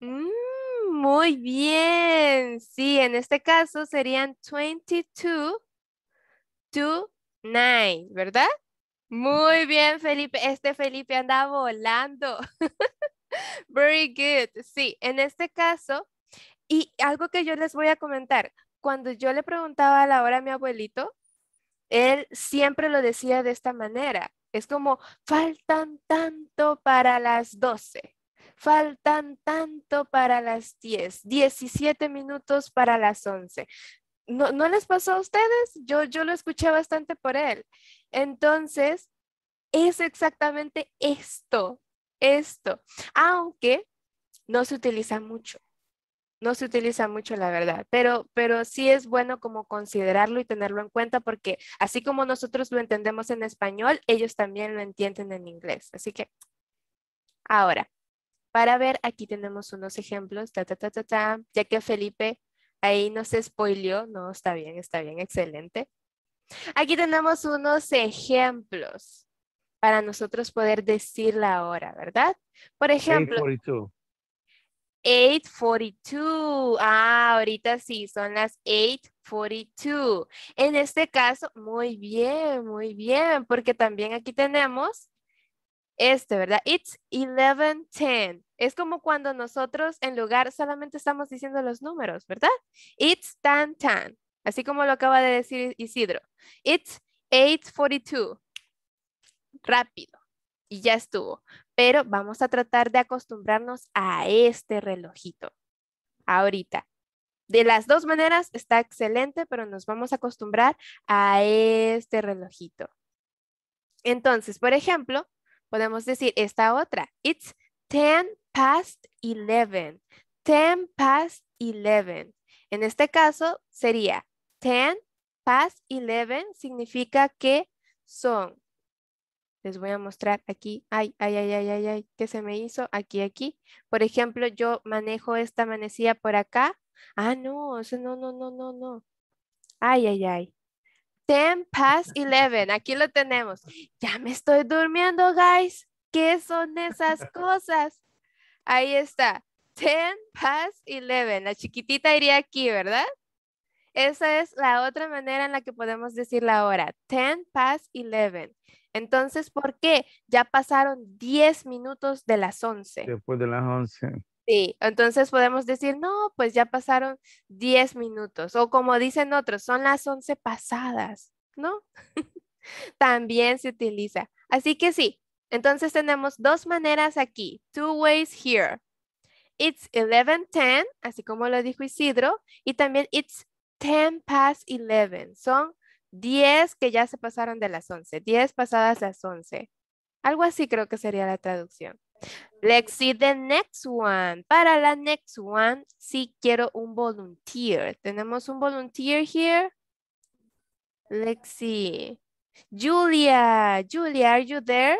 mm, muy bien. Sí, en este caso serían 22 to 9, ¿verdad? Muy bien, Felipe. Este Felipe anda volando. [laughs] Very good. Sí, en este caso, y algo que yo les voy a comentar, cuando yo le preguntaba a la hora a mi abuelito, él siempre lo decía de esta manera. Es como, faltan tanto para las 12, faltan tanto para las 10, 17 minutos para las 11 no, no les pasó a ustedes, yo, yo lo escuché bastante por él. Entonces, es exactamente esto, esto, aunque no se utiliza mucho, no se utiliza mucho la verdad, pero, pero sí es bueno como considerarlo y tenerlo en cuenta porque así como nosotros lo entendemos en español, ellos también lo entienden en inglés. Así que, ahora, para ver, aquí tenemos unos ejemplos, ya que Felipe Ahí no se spoileó, no, está bien, está bien, excelente. Aquí tenemos unos ejemplos para nosotros poder decir la hora, ¿verdad? Por ejemplo. 842. 8.42. Ah, ahorita sí, son las 8.42. En este caso, muy bien, muy bien, porque también aquí tenemos este, ¿verdad? It's 11.10. Es como cuando nosotros en lugar solamente estamos diciendo los números, ¿verdad? It's tan tan, así como lo acaba de decir Isidro. It's 8.42. Rápido. Y ya estuvo. Pero vamos a tratar de acostumbrarnos a este relojito. Ahorita. De las dos maneras está excelente, pero nos vamos a acostumbrar a este relojito. Entonces, por ejemplo, podemos decir esta otra. It's 10 past eleven Ten past eleven En este caso sería 10 past eleven significa que son. Les voy a mostrar aquí. Ay, ay, ay, ay, ay, ay, ¿qué se me hizo? Aquí, aquí. Por ejemplo, yo manejo esta manecilla por acá. Ah, no, no, no, no, no, no. Ay, ay, ay. 10 past eleven Aquí lo tenemos. Ya me estoy durmiendo, guys. ¿Qué son esas cosas? Ahí está. 10 past 11. La chiquitita iría aquí, ¿verdad? Esa es la otra manera en la que podemos decir la hora. 10 past 11. Entonces, ¿por qué? Ya pasaron 10 minutos de las 11. Después de las 11. Sí, entonces podemos decir, no, pues ya pasaron 10 minutos. O como dicen otros, son las 11 pasadas, ¿no? [laughs] También se utiliza. Así que sí, entonces tenemos dos maneras aquí. Two ways here. It's 11.10, así como lo dijo Isidro. Y también it's 10 past 11. Son 10 que ya se pasaron de las 11. 10 pasadas las 11. Algo así creo que sería la traducción. Let's see the next one. Para la next one, sí quiero un volunteer. ¿Tenemos un volunteer here? Let's see. Julia, Julia, are you there?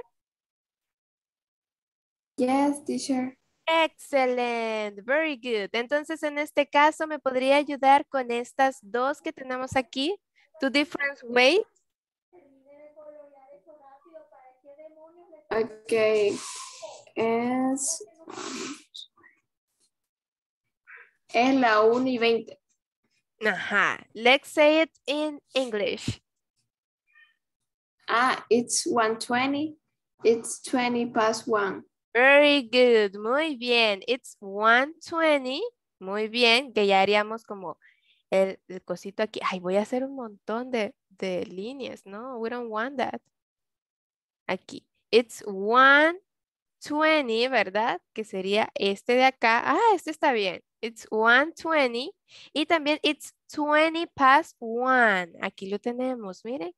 Yes, teacher. Excellent, very good. Entonces, en este caso, ¿me podría ayudar con estas dos que tenemos aquí? Two different ways. Ok. Es, um, es la 1 y 20. Ajá. Let's say it in English. Ah, it's 120. It's 20 past 1. Very good, muy bien. It's 120, muy bien, que ya haríamos como el, cosito aquí. Ay, voy a hacer un montón de, líneas, ¿no? We don't want that. Aquí, it's 120, ¿verdad? Que sería este de acá. Ah, este está bien. It's 120. Y también it's 20 past 1. Aquí lo tenemos, miren.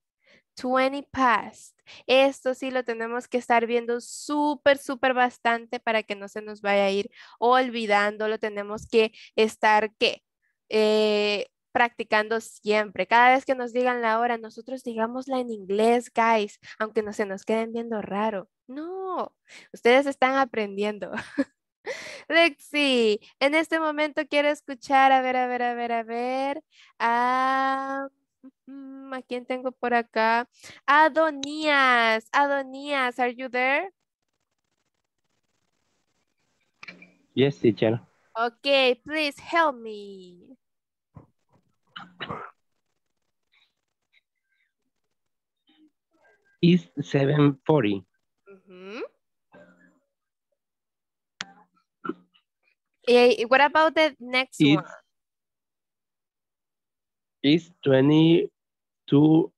20 past. Esto sí lo tenemos que estar viendo súper, súper bastante para que no se nos vaya a ir olvidando. Lo tenemos que estar, ¿qué? Eh, practicando siempre. Cada vez que nos digan la hora, nosotros digámosla en inglés, guys, aunque no se nos queden viendo raro. No, ustedes están aprendiendo. [laughs] Lexi, en este momento quiero escuchar, a ver, a ver, a ver, a ver. Ah... Mm, ¿A quién tengo por acá? Adonías. Adonías, are you there? Yes, teacher. Okay, please help me. It's 740. ¿Qué -hmm. Hey, what about the next one? is 22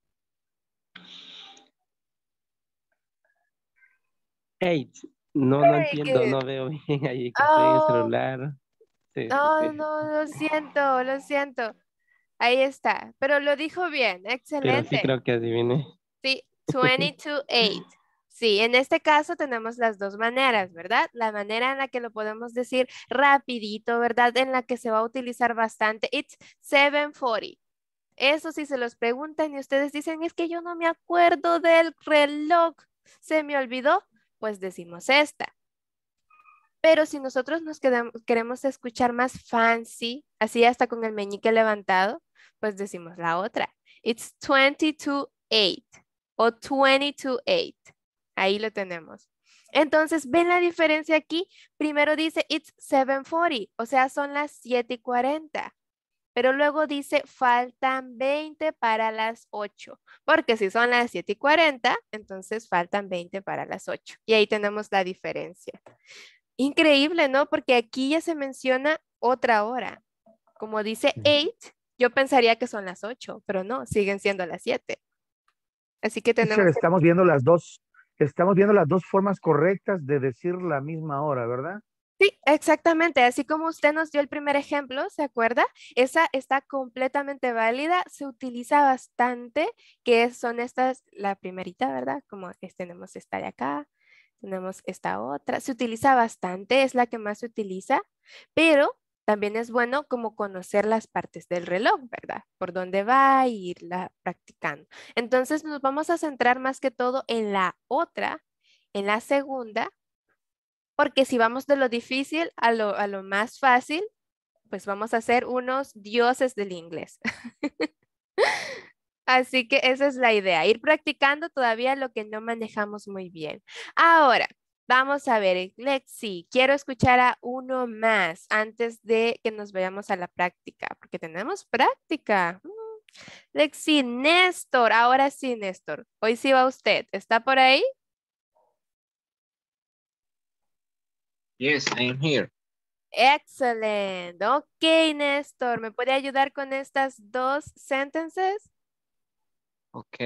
No, no entiendo, no veo bien ahí que oh. celular. no, no, lo siento, lo siento. Ahí está, pero lo dijo bien, excelente. sí creo que adiviné. Sí, 22 [laughs] 8. Sí, en este caso tenemos las dos maneras, ¿verdad? La manera en la que lo podemos decir rapidito, ¿verdad? En la que se va a utilizar bastante. It's 740. Eso si se los preguntan y ustedes dicen, es que yo no me acuerdo del reloj, se me olvidó, pues decimos esta. Pero si nosotros nos quedamos, queremos escuchar más fancy, así hasta con el meñique levantado, pues decimos la otra. It's twenty o 22 Ahí lo tenemos. Entonces, ¿ven la diferencia aquí? Primero dice, it's 7.40, o sea, son las 7 y pero luego dice faltan 20 para las 8, porque si son las 7 y 40, entonces faltan 20 para las 8. Y ahí tenemos la diferencia. Increíble, ¿no? Porque aquí ya se menciona otra hora. Como dice 8, yo pensaría que son las 8, pero no, siguen siendo las 7. Así que tenemos... Estamos viendo las dos, estamos viendo las dos formas correctas de decir la misma hora, ¿verdad? Sí, exactamente. Así como usted nos dio el primer ejemplo, ¿se acuerda? Esa está completamente válida, se utiliza bastante, que son estas, la primerita, ¿verdad? Como tenemos esta de acá, tenemos esta otra. Se utiliza bastante, es la que más se utiliza, pero también es bueno como conocer las partes del reloj, ¿verdad? Por dónde va a irla practicando. Entonces nos vamos a centrar más que todo en la otra, en la segunda, porque si vamos de lo difícil a lo, más fácil, pues vamos a ser unos dioses del inglés. [laughs] Así que esa es la idea, ir practicando todavía lo que no manejamos muy bien. Ahora, vamos a ver, let's quiero escuchar a uno más antes de que nos vayamos a la práctica, porque tenemos práctica. Mm. Lexi, Néstor, ahora sí, Néstor, hoy sí va usted, ¿está por ahí? Yes, I am here. Excellent. Ok, Néstor, ¿me puede ayudar con estas dos sentences? Ok,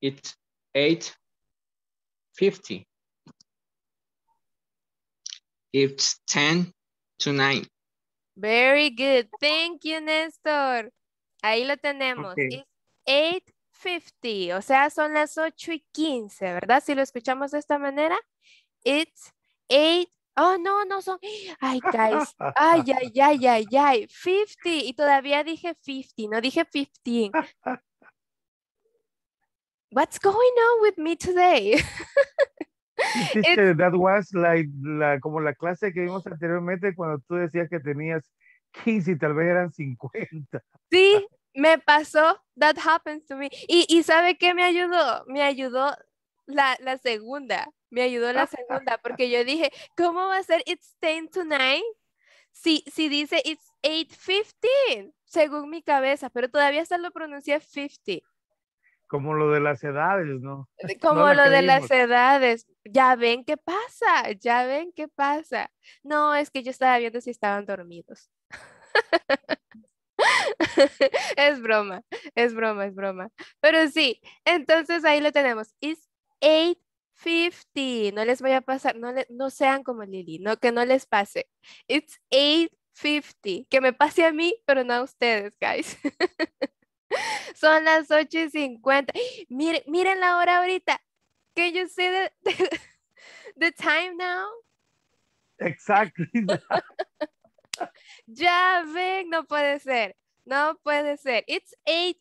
it's 8.50. It's 10 to 9. Very good. Thank you, Néstor. Ahí lo tenemos. It's 8.50, o sea, son las 8 y 15, ¿verdad? Si lo escuchamos de esta manera, it's 8 Oh, no, no son. [gasps] Ay, guys. [laughs] Ay, ay, ay, ay, ay. 50. Y todavía dije 50, no dije 15. What's going on with me today? [laughs] that was like como la clase que vimos anteriormente cuando tú decías que tenías 15 y tal vez eran 50. Sí, me pasó. That happens to me. Y, y ¿sabe qué me ayudó? Me ayudó la, la segunda me ayudó la segunda, porque yo dije, ¿cómo va a ser it's 10 tonight? Si, dice it's 8.15, según mi cabeza, pero todavía se lo pronuncié 50. Como lo de las edades, ¿no? [laughs] Como lo de las edades. Ya ven qué pasa, ya ven qué pasa. No, es que yo estaba viendo si estaban dormidos. [laughs] es broma, es broma, es broma. Pero sí, entonces ahí lo tenemos. It's eight. 50. No les voy a pasar, no, no sean como Lili, no, que no les pase. It's 8.50. Que me pase a mí, pero no a ustedes, guys. [laughs] Son las 8.50. Miren, miren la hora ahorita. Can you see the, time now? Exactly. [laughs] ya ven, no puede ser. No puede ser. It's 8.50.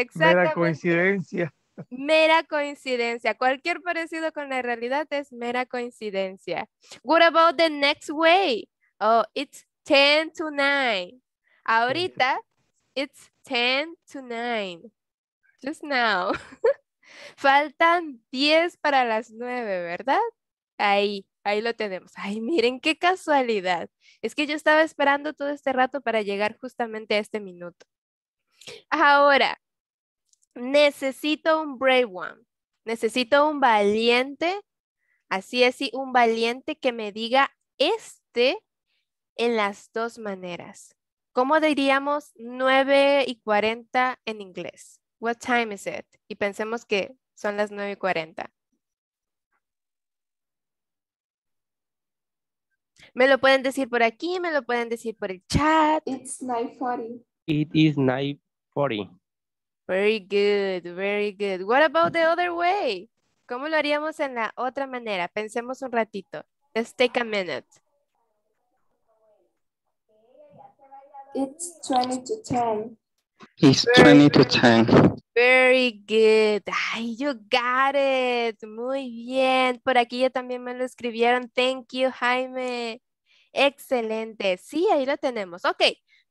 exactly. la coincidencia mera coincidencia. Cualquier parecido con la realidad es mera coincidencia. What about the next way? Oh, it's 10 to 9. Ahorita, it's 10 to 9. Just now. [laughs] Faltan 10 para las 9, ¿verdad? Ahí, ahí lo tenemos. Ay, miren qué casualidad. Es que yo estaba esperando todo este rato para llegar justamente a este minuto. Ahora, necesito un brave one, necesito un valiente, así es, un valiente que me diga este en las dos maneras. ¿Cómo diríamos nueve y 40 en inglés? What time is it? Y pensemos que son las 9 y 40. Me lo pueden decir por aquí, me lo pueden decir por el chat. It's 9.40. It is 9.40. Very good, very good. What about the other way? ¿Cómo lo haríamos en la otra manera? Pensemos un ratito. Let's take a minute. It's 20 to 10. It's 20 to 10. Very good. Ay, you got it. Muy bien. Por aquí ya también me lo escribieron. Thank you, Jaime. Excelente. Sí, ahí lo tenemos. Ok,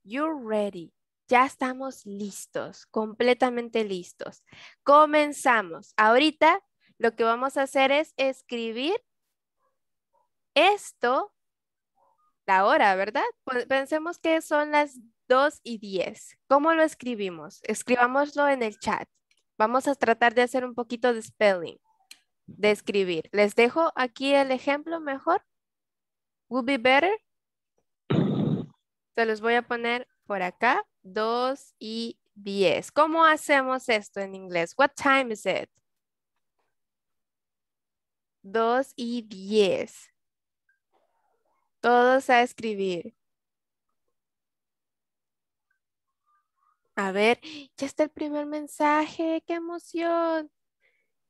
you're ready. Ya estamos listos, completamente listos. Comenzamos. Ahorita lo que vamos a hacer es escribir esto, la hora, ¿verdad? Pensemos que son las 2 y 10. ¿Cómo lo escribimos? Escribámoslo en el chat. Vamos a tratar de hacer un poquito de spelling, de escribir. Les dejo aquí el ejemplo mejor. Would be better. Se los voy a poner por acá. 2 y 10. ¿Cómo hacemos esto en inglés? What time is it? 2 y 10. Todos a escribir. A ver, ya está el primer mensaje. ¡Qué emoción!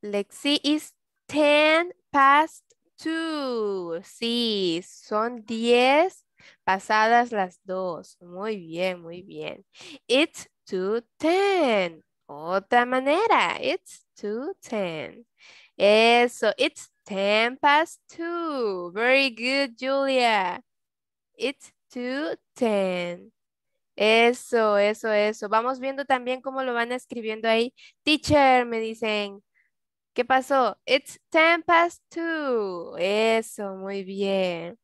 Lexi is 10 past 2. Sí, son 10 Pasadas las dos. Muy bien, muy bien. It's to ten. Otra manera. It's to ten. Eso. It's ten past two. Very good, Julia. It's to ten. Eso, eso, eso. Vamos viendo también cómo lo van escribiendo ahí. Teacher, me dicen. ¿Qué pasó? It's ten past two. Eso, muy bien.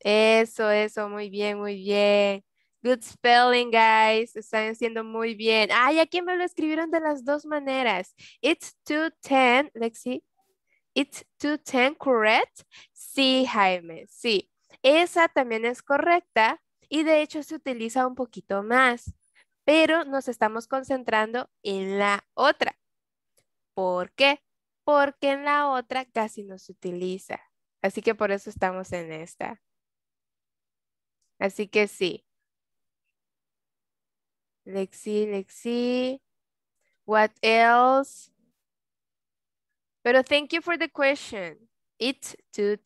Eso, eso, muy bien, muy bien. Good spelling, guys. Están haciendo muy bien. Ay, aquí me lo escribieron de las dos maneras. It's 210, Lexi. It's ten, correct? Sí, Jaime, sí. Esa también es correcta y de hecho se utiliza un poquito más, pero nos estamos concentrando en la otra. ¿Por qué? Porque en la otra casi no se utiliza. Así que por eso estamos en esta. Así que sí. Lexi, Lexi. let's see. What else? Pero thank you for the question. It's to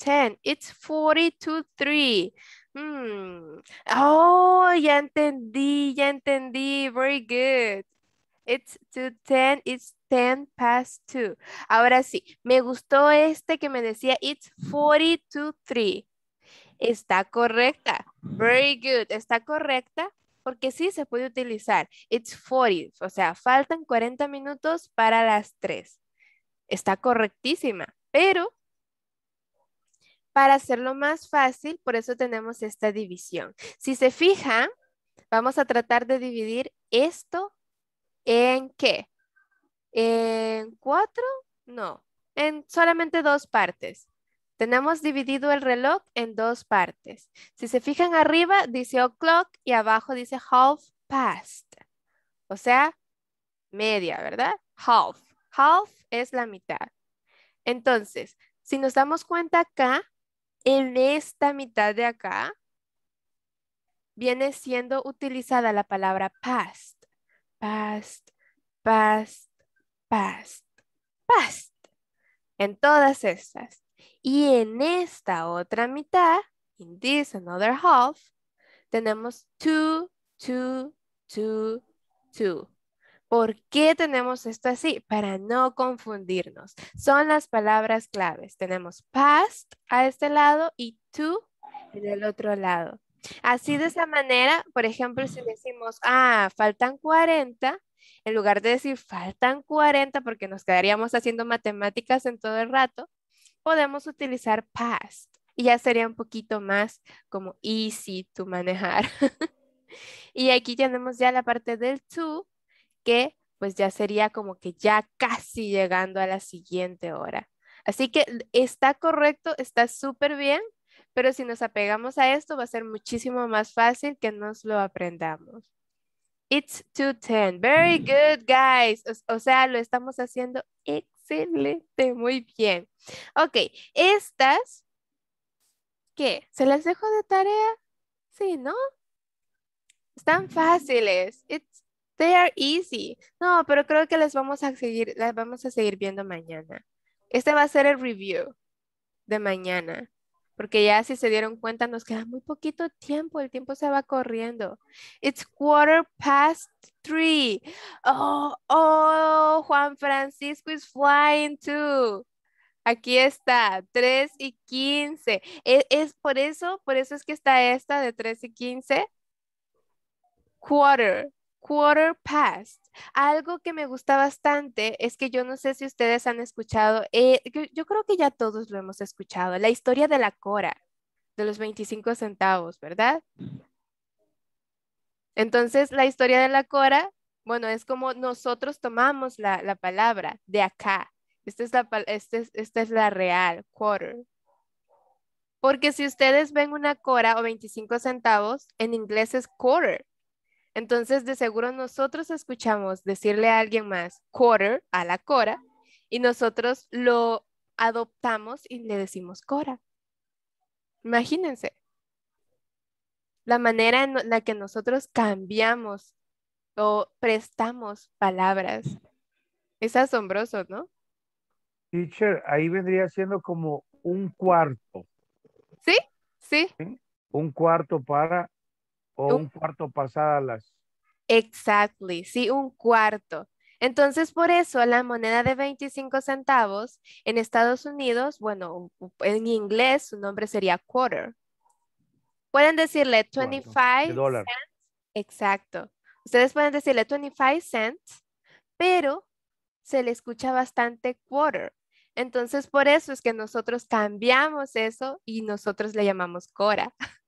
It's 423. Hmm. Oh, ya entendí, ya entendí. Very good. It's 210. 10. It's 10 past 2. Ahora sí, me gustó este que me decía it's 423. Está correcta. Very good. Está correcta porque sí se puede utilizar. It's 40, o sea, faltan 40 minutos para las 3. Está correctísima, pero para hacerlo más fácil, por eso tenemos esta división. Si se fijan, vamos a tratar de dividir esto en qué? ¿En cuatro? No, en solamente dos partes. Tenemos dividido el reloj en dos partes. Si se fijan arriba dice o'clock y abajo dice half past. O sea, media, ¿verdad? Half. Half es la mitad. Entonces, si nos damos cuenta acá, en esta mitad de acá, viene siendo utilizada la palabra past. Past, past, past, past. En todas estas. Y en esta otra mitad, in this another half, tenemos two, two, two, two. ¿Por qué tenemos esto así? Para no confundirnos. Son las palabras claves. Tenemos past a este lado y to en el otro lado. Así de esa manera, por ejemplo, si decimos, ah, faltan 40, en lugar de decir faltan 40 porque nos quedaríamos haciendo matemáticas en todo el rato, podemos utilizar past y ya sería un poquito más como easy to manejar. [laughs] y aquí tenemos ya la parte del to que pues ya sería como que ya casi llegando a la siguiente hora. Así que está correcto, está súper bien, pero si nos apegamos a esto va a ser muchísimo más fácil que nos lo aprendamos. It's 2.10. Very mm. good, guys. O, sea, lo estamos haciendo Excelente, muy bien. Ok, estas, ¿qué? ¿Se las dejo de tarea? Sí, ¿no? Están fáciles. they are easy. No, pero creo que las vamos a seguir, las vamos a seguir viendo mañana. Este va a ser el review de mañana porque ya si se dieron cuenta nos queda muy poquito tiempo, el tiempo se va corriendo. It's quarter past three. Oh, oh, Juan Francisco is flying too. Aquí está, tres y quince. E, es, por eso, por eso es que está esta de tres y quince? Quarter, quarter past. Algo que me gusta bastante es que yo no sé si ustedes han escuchado, eh, yo, creo que ya todos lo hemos escuchado, la historia de la Cora, de los 25 centavos, ¿verdad? Entonces, la historia de la Cora, bueno, es como nosotros tomamos la, palabra de acá. Esta es la, esta es la real, quarter. Porque si ustedes ven una Cora o 25 centavos, en inglés es quarter entonces, de seguro nosotros escuchamos decirle a alguien más quarter a la Cora y nosotros lo adoptamos y le decimos Cora. Imagínense la manera en la que nosotros cambiamos o prestamos palabras. Es asombroso, ¿no? Teacher, ahí vendría siendo como un cuarto. Sí, sí. Un cuarto para o un, cuarto pasada las. Exactly, sí, un cuarto. Entonces, por eso la moneda de 25 centavos en Estados Unidos, bueno, en inglés su nombre sería quarter. Pueden decirle 25 cents. Exacto. Ustedes pueden decirle 25 cents, pero se le escucha bastante quarter. Entonces, por eso es que nosotros cambiamos eso y nosotros le llamamos cora. [laughs]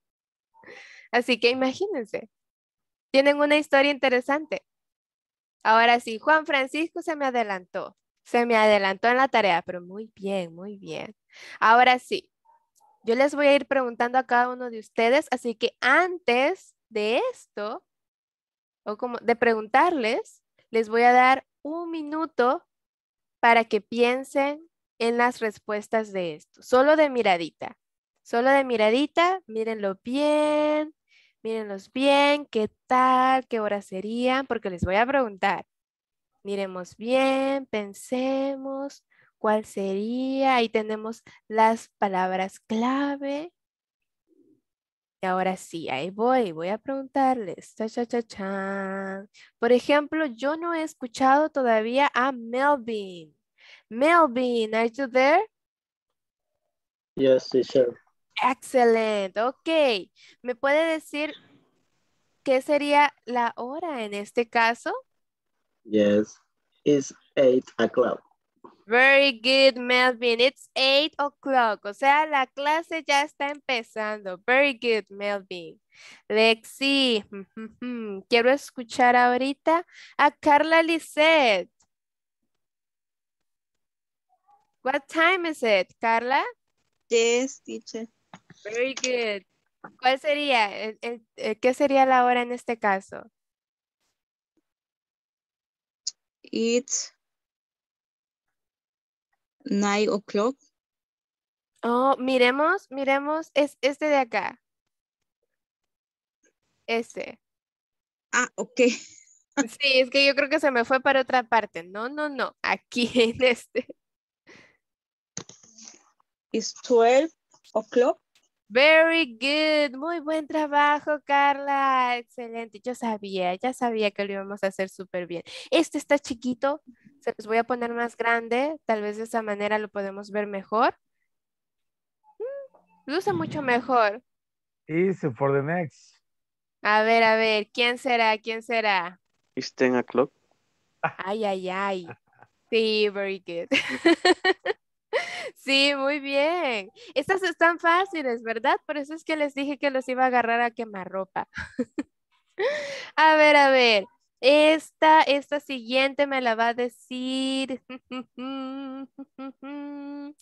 Así que imagínense, tienen una historia interesante. Ahora sí, Juan Francisco se me adelantó, se me adelantó en la tarea, pero muy bien, muy bien. Ahora sí, yo les voy a ir preguntando a cada uno de ustedes, así que antes de esto, o como de preguntarles, les voy a dar un minuto para que piensen en las respuestas de esto, solo de miradita, solo de miradita, mírenlo bien, Mírenlos bien, qué tal, qué hora sería, porque les voy a preguntar. Miremos bien, pensemos cuál sería. Ahí tenemos las palabras clave. Y ahora sí, ahí voy, voy a preguntarles. Cha, cha, Por ejemplo, yo no he escuchado todavía a Melvin. Melvin, are you there? Yes, teacher. Excelente, ok. ¿Me puede decir qué sería la hora en este caso? Yes, it's 8 o'clock. Very good, Melvin. It's 8 o'clock. O sea, la clase ya está empezando. Very good, Melvin. Lexi, [laughs] quiero escuchar ahorita a Carla Lisset. What time is it, Carla? Yes, teacher. Very good. ¿Cuál sería? ¿Qué sería la hora en este caso? It's nine o'clock. Oh, miremos, miremos, es este de acá. Este. Ah, ok. [laughs] Sí, es que yo creo que se me fue para otra parte. No, no, no. Aquí en este. It's 12 o'clock. Very good, muy buen trabajo, Carla. Excelente, yo sabía, ya sabía que lo íbamos a hacer súper bien. Este está chiquito, se los voy a poner más grande, tal vez de esa manera lo podemos ver mejor. Mm, luce mucho mejor. Easy for the next. A ver, a ver, ¿quién será? ¿Quién será? It's 10 o'clock. Ay, ay, ay. Sí, very good. [laughs] [laughs] Sí, muy bien. Estas están fáciles, ¿verdad? Por eso es que les dije que los iba a agarrar a quemarropa. [laughs] A ver, a ver. Esta, esta siguiente me la va a decir. [laughs]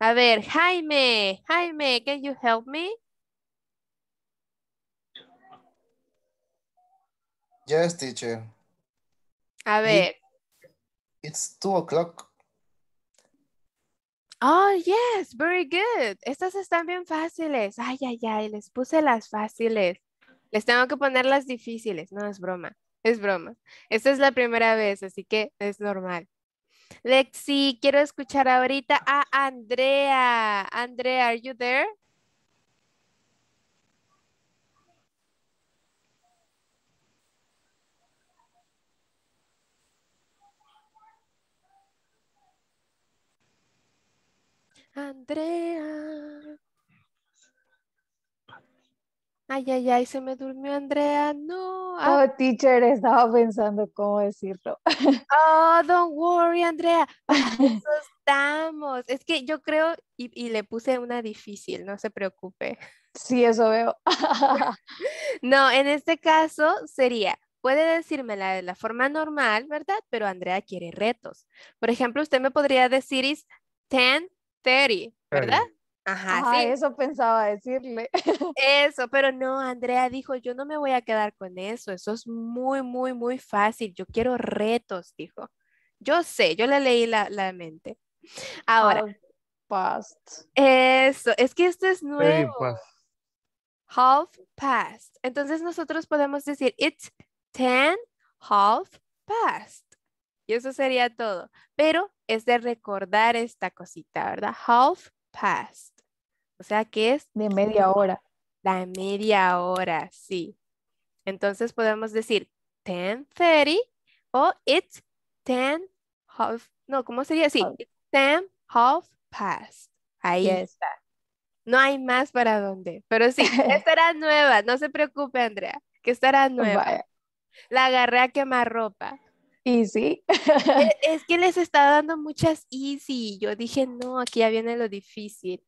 A ver, Jaime, Jaime, can you help me? Yes, teacher. A ver. it's two o'clock. Oh, yes, very good. Estas están bien fáciles. Ay, ay, ay, les puse las fáciles. Les tengo que poner las difíciles. No, es broma, es broma. Esta es la primera vez, así que es normal. Lexi, quiero escuchar ahorita a Andrea. Andrea, are you there? Andrea. Ay, ay, ay, se me durmió Andrea, no. Ah. Oh, teacher, estaba pensando cómo decirlo. [laughs] Oh, don't worry, Andrea. Pues, [laughs] estamos. Es que yo creo, y, y, le puse una difícil, no se preocupe. Sí, eso veo. [laughs] No, en este caso sería, puede decírmela de la forma normal, ¿verdad? Pero Andrea quiere retos. Por ejemplo, usted me podría decir, is 10 ¿verdad? Ajá, sí. eso pensaba decirle. [laughs] Eso, pero no, Andrea dijo, yo no me voy a quedar con eso, eso es muy, muy, muy fácil, yo quiero retos, dijo. Yo sé, yo le leí la, mente. Ahora. Half past. Eso, es que esto es nuevo. Half past. Entonces nosotros podemos decir, it's ten half past. Y eso sería todo. Pero es de recordar esta cosita, ¿verdad? Half past. O sea que es... De media hora. La media hora, sí. Entonces podemos decir 10.30 o it's 10 half... No, ¿cómo sería Sí. It's half past. Ahí está. No hay más para dónde. Pero sí, [laughs] estará nueva. No se preocupe, Andrea, que estará nueva. La agarré a ropa easy. E, [laughs] es que les está dando muchas easy. Yo dije, no, aquí ya viene lo difícil.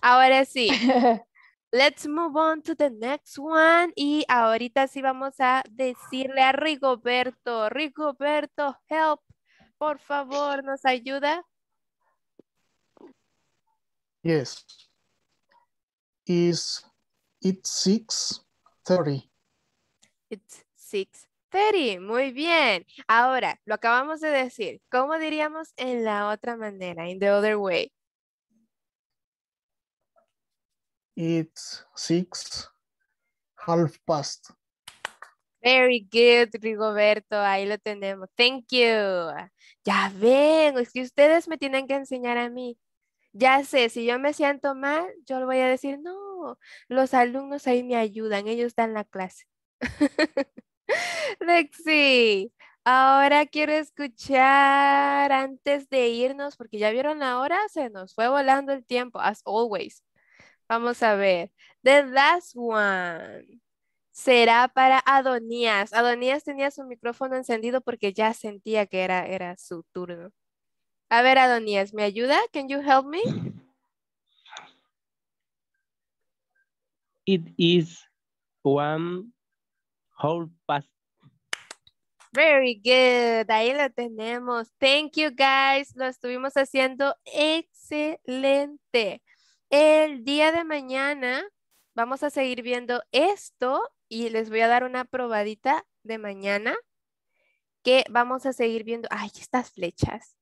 Ahora sí. [laughs] Let's move on to the next one. Y ahorita sí vamos a decirle a Rigoberto, Rigoberto, help, por favor, ¿nos ayuda? Yes. Is it 6.30? It's Very, muy bien. Ahora, lo acabamos de decir. ¿Cómo diríamos en la otra manera? In the other way. It's six, half past. Very good, Rigoberto. Ahí lo tenemos. Thank you. Ya ven, es que ustedes me tienen que enseñar a mí. Ya sé, si yo me siento mal, yo le voy a decir, no, los alumnos ahí me ayudan, ellos dan la clase. [laughs] [laughs] Lexi, ahora quiero escuchar antes de irnos, porque ya vieron la hora, se nos fue volando el tiempo, as always. Vamos a ver. The last one será para Adonías. Adonías tenía su micrófono encendido porque ya sentía que era, era su turno. A ver, Adonías, ¿me ayuda? Can you help me? It is one Hold past. Very good, ahí lo tenemos. Thank you guys, lo estuvimos haciendo excelente. El día de mañana vamos a seguir viendo esto y les voy a dar una probadita de mañana que vamos a seguir viendo. Ay, estas flechas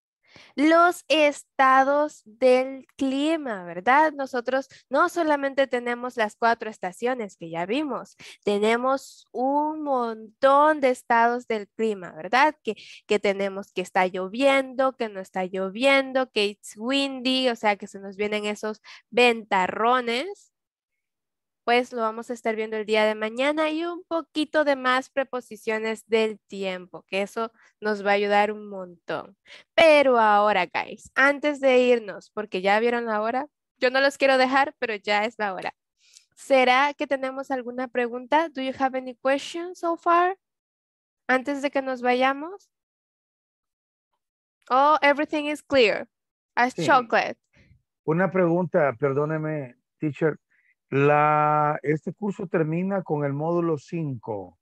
los estados del clima, ¿verdad? Nosotros no solamente tenemos las cuatro estaciones que ya vimos, tenemos un montón de estados del clima, ¿verdad? Que, tenemos que está lloviendo, que no está lloviendo, que it's windy, o sea, que se nos vienen esos ventarrones, pues lo vamos a estar viendo el día de mañana y un poquito de más preposiciones del tiempo, que eso nos va a ayudar un montón. Pero ahora, guys, antes de irnos, porque ya vieron la hora, yo no los quiero dejar, pero ya es la hora. ¿Será que tenemos alguna pregunta? Do you have any questions so far? Antes de que nos vayamos. Oh, everything is clear. As chocolate. Una pregunta, perdóneme, teacher este curso termina con el módulo 5.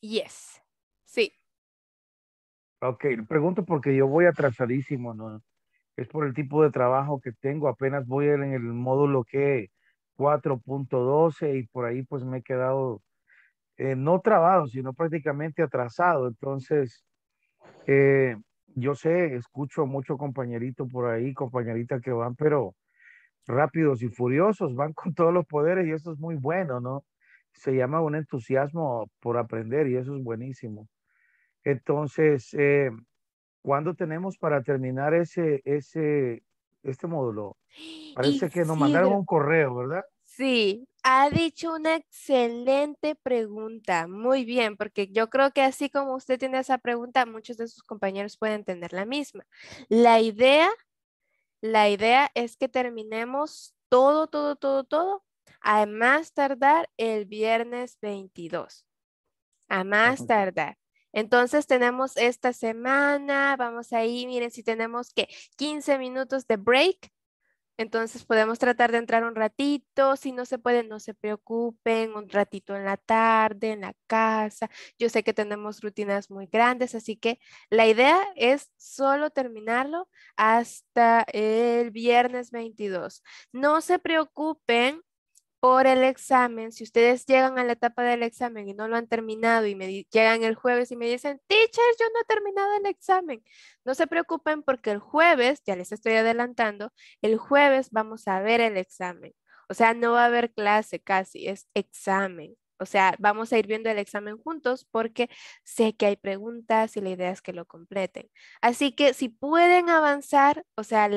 Yes, sí. Ok, pregunto porque yo voy atrasadísimo, ¿no? Es por el tipo de trabajo que tengo, apenas voy en el módulo que 4.12 y por ahí pues me he quedado eh, no trabado, sino prácticamente atrasado. Entonces, eh, yo sé, escucho mucho compañerito por ahí, compañerita que van, pero rápidos y furiosos, van con todos los poderes y eso es muy bueno, ¿no? Se llama un entusiasmo por aprender y eso es buenísimo. Entonces, eh, ¿cuándo tenemos para terminar ese, ese, este módulo? Parece que nos mandaron un correo, ¿verdad? Sí, ha dicho una excelente pregunta. Muy bien, porque yo creo que así como usted tiene esa pregunta, muchos de sus compañeros pueden tener la misma. La idea la idea es que terminemos todo, todo, todo, todo, a más tardar el viernes 22. A más tardar. Entonces tenemos esta semana, vamos ahí, miren si tenemos que 15 minutos de break, entonces podemos tratar de entrar un ratito, si no se puede, no se preocupen, un ratito en la tarde, en la casa. Yo sé que tenemos rutinas muy grandes, así que la idea es solo terminarlo hasta el viernes 22. No se preocupen por el examen, si ustedes llegan a la etapa del examen y no lo han terminado y me llegan el jueves y me dicen, teacher, yo no he terminado el examen, no se preocupen porque el jueves, ya les estoy adelantando, el jueves vamos a ver el examen. O sea, no va a haber clase casi, es examen. O sea, vamos a ir viendo el examen juntos porque sé que hay preguntas y la idea es que lo completen. Así que si pueden avanzar, o sea,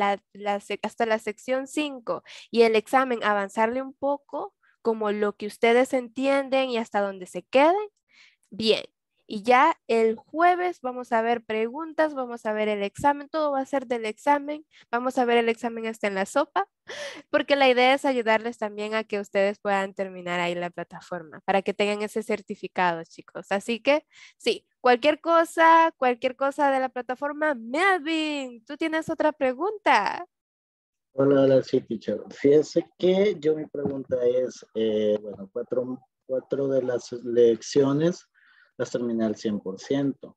hasta la sección 5 y el examen avanzarle un poco, como lo que ustedes entienden y hasta donde se queden, bien. Y ya el jueves vamos a ver preguntas, vamos a ver el examen, todo va a ser del examen, vamos a ver el examen hasta en la sopa, [laughs] porque la idea es ayudarles también a que ustedes puedan terminar ahí la plataforma, para que tengan ese certificado, chicos. Así que sí, cualquier cosa, cualquier cosa de la plataforma, Melvin, tú tienes otra pregunta. Hola, hola, sí, teacher. Fíjense que yo mi pregunta es, eh, bueno, cuatro de las lecciones las terminé al 100%,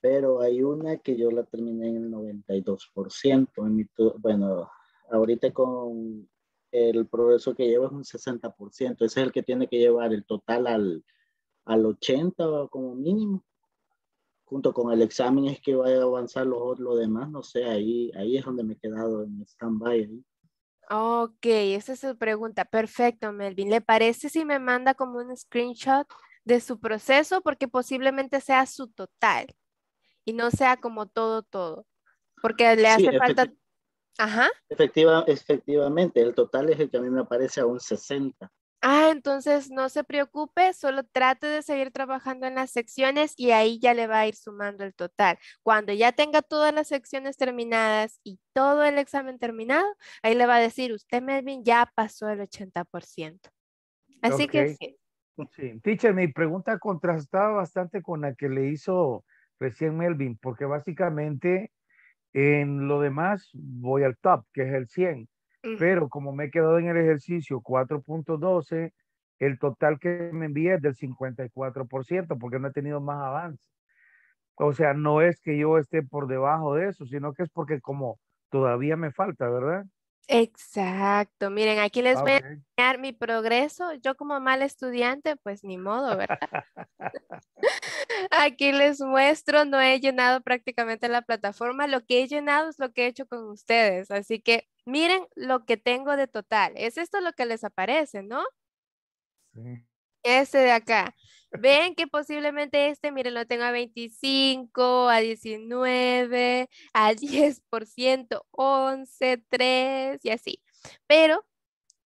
pero hay una que yo la terminé en el 92%. En mi, bueno, ahorita con el progreso que llevo es un 60%, ese es el que tiene que llevar el total al, al 80% como mínimo junto con el examen es que va a avanzar lo, lo demás, no sé, ahí, ahí es donde me he quedado en stand-by. Ok, esa es su pregunta. Perfecto, Melvin. ¿Le parece si me manda como un screenshot de su proceso porque posiblemente sea su total y no sea como todo, todo, porque le hace falta... Ajá. Efectiva, efectivamente, el total es el que a mí me aparece a un 60. Ah, entonces no se preocupe, solo trate de seguir trabajando en las secciones y ahí ya le va a ir sumando el total. Cuando ya tenga todas las secciones terminadas y todo el examen terminado, ahí le va a decir, usted, Melvin, ya pasó el 80%. Así que Sí, teacher, mi pregunta contrastaba bastante con la que le hizo recién Melvin, porque básicamente en lo demás voy al top, que es el 100, pero como me he quedado en el ejercicio 4.12, el total que me envía es del 54%, porque no he tenido más avance. O sea, no es que yo esté por debajo de eso, sino que es porque como todavía me falta, ¿verdad? Exacto. Miren, aquí les ah, voy a enseñar mi progreso. Yo como mal estudiante, pues ni modo, ¿verdad? [laughs] [laughs] aquí les muestro, no he llenado prácticamente la plataforma. Lo que he llenado es lo que he hecho con ustedes. Así que miren lo que tengo de total. Es esto lo que les aparece, ¿no? Sí. Ese de acá. Ven que posiblemente este, miren, lo tengo a 25, a 19, a 10%, 11, 3 y así. Pero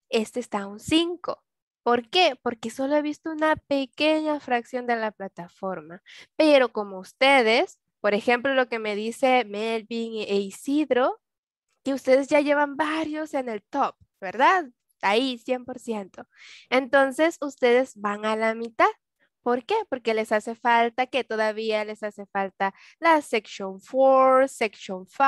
este está a un 5. ¿Por qué? Porque solo he visto una pequeña fracción de la plataforma. Pero como ustedes, por ejemplo, lo que me dice Melvin e, e Isidro, que ustedes ya llevan varios en el top, ¿verdad? Ahí, 100%. Entonces, ustedes van a la mitad. ¿Por qué? Porque les hace falta, que todavía les hace falta la Section 4, Section 5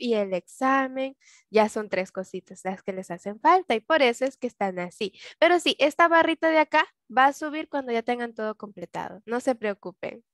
y el examen. Ya son tres cositas las que les hacen falta y por eso es que están así. Pero sí, esta barrita de acá va a subir cuando ya tengan todo completado. No se preocupen.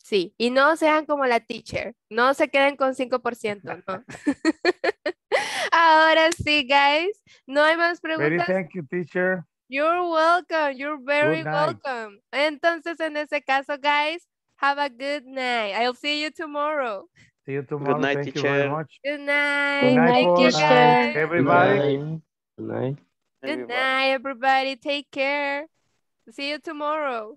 Sí, y no sean como la teacher, no se queden con 5%, [laughs] [laughs] Ahora sí, guys, no hay más preguntas. Very thank you, teacher. You're welcome. You're very welcome. Entonces, en ese caso, guys, have a good night. I'll see you tomorrow. See you tomorrow. Good night, Thank teacher. you very much. Good night. Good night, good night teacher. Everybody. Good night. Good night, everybody. Take care. See you tomorrow.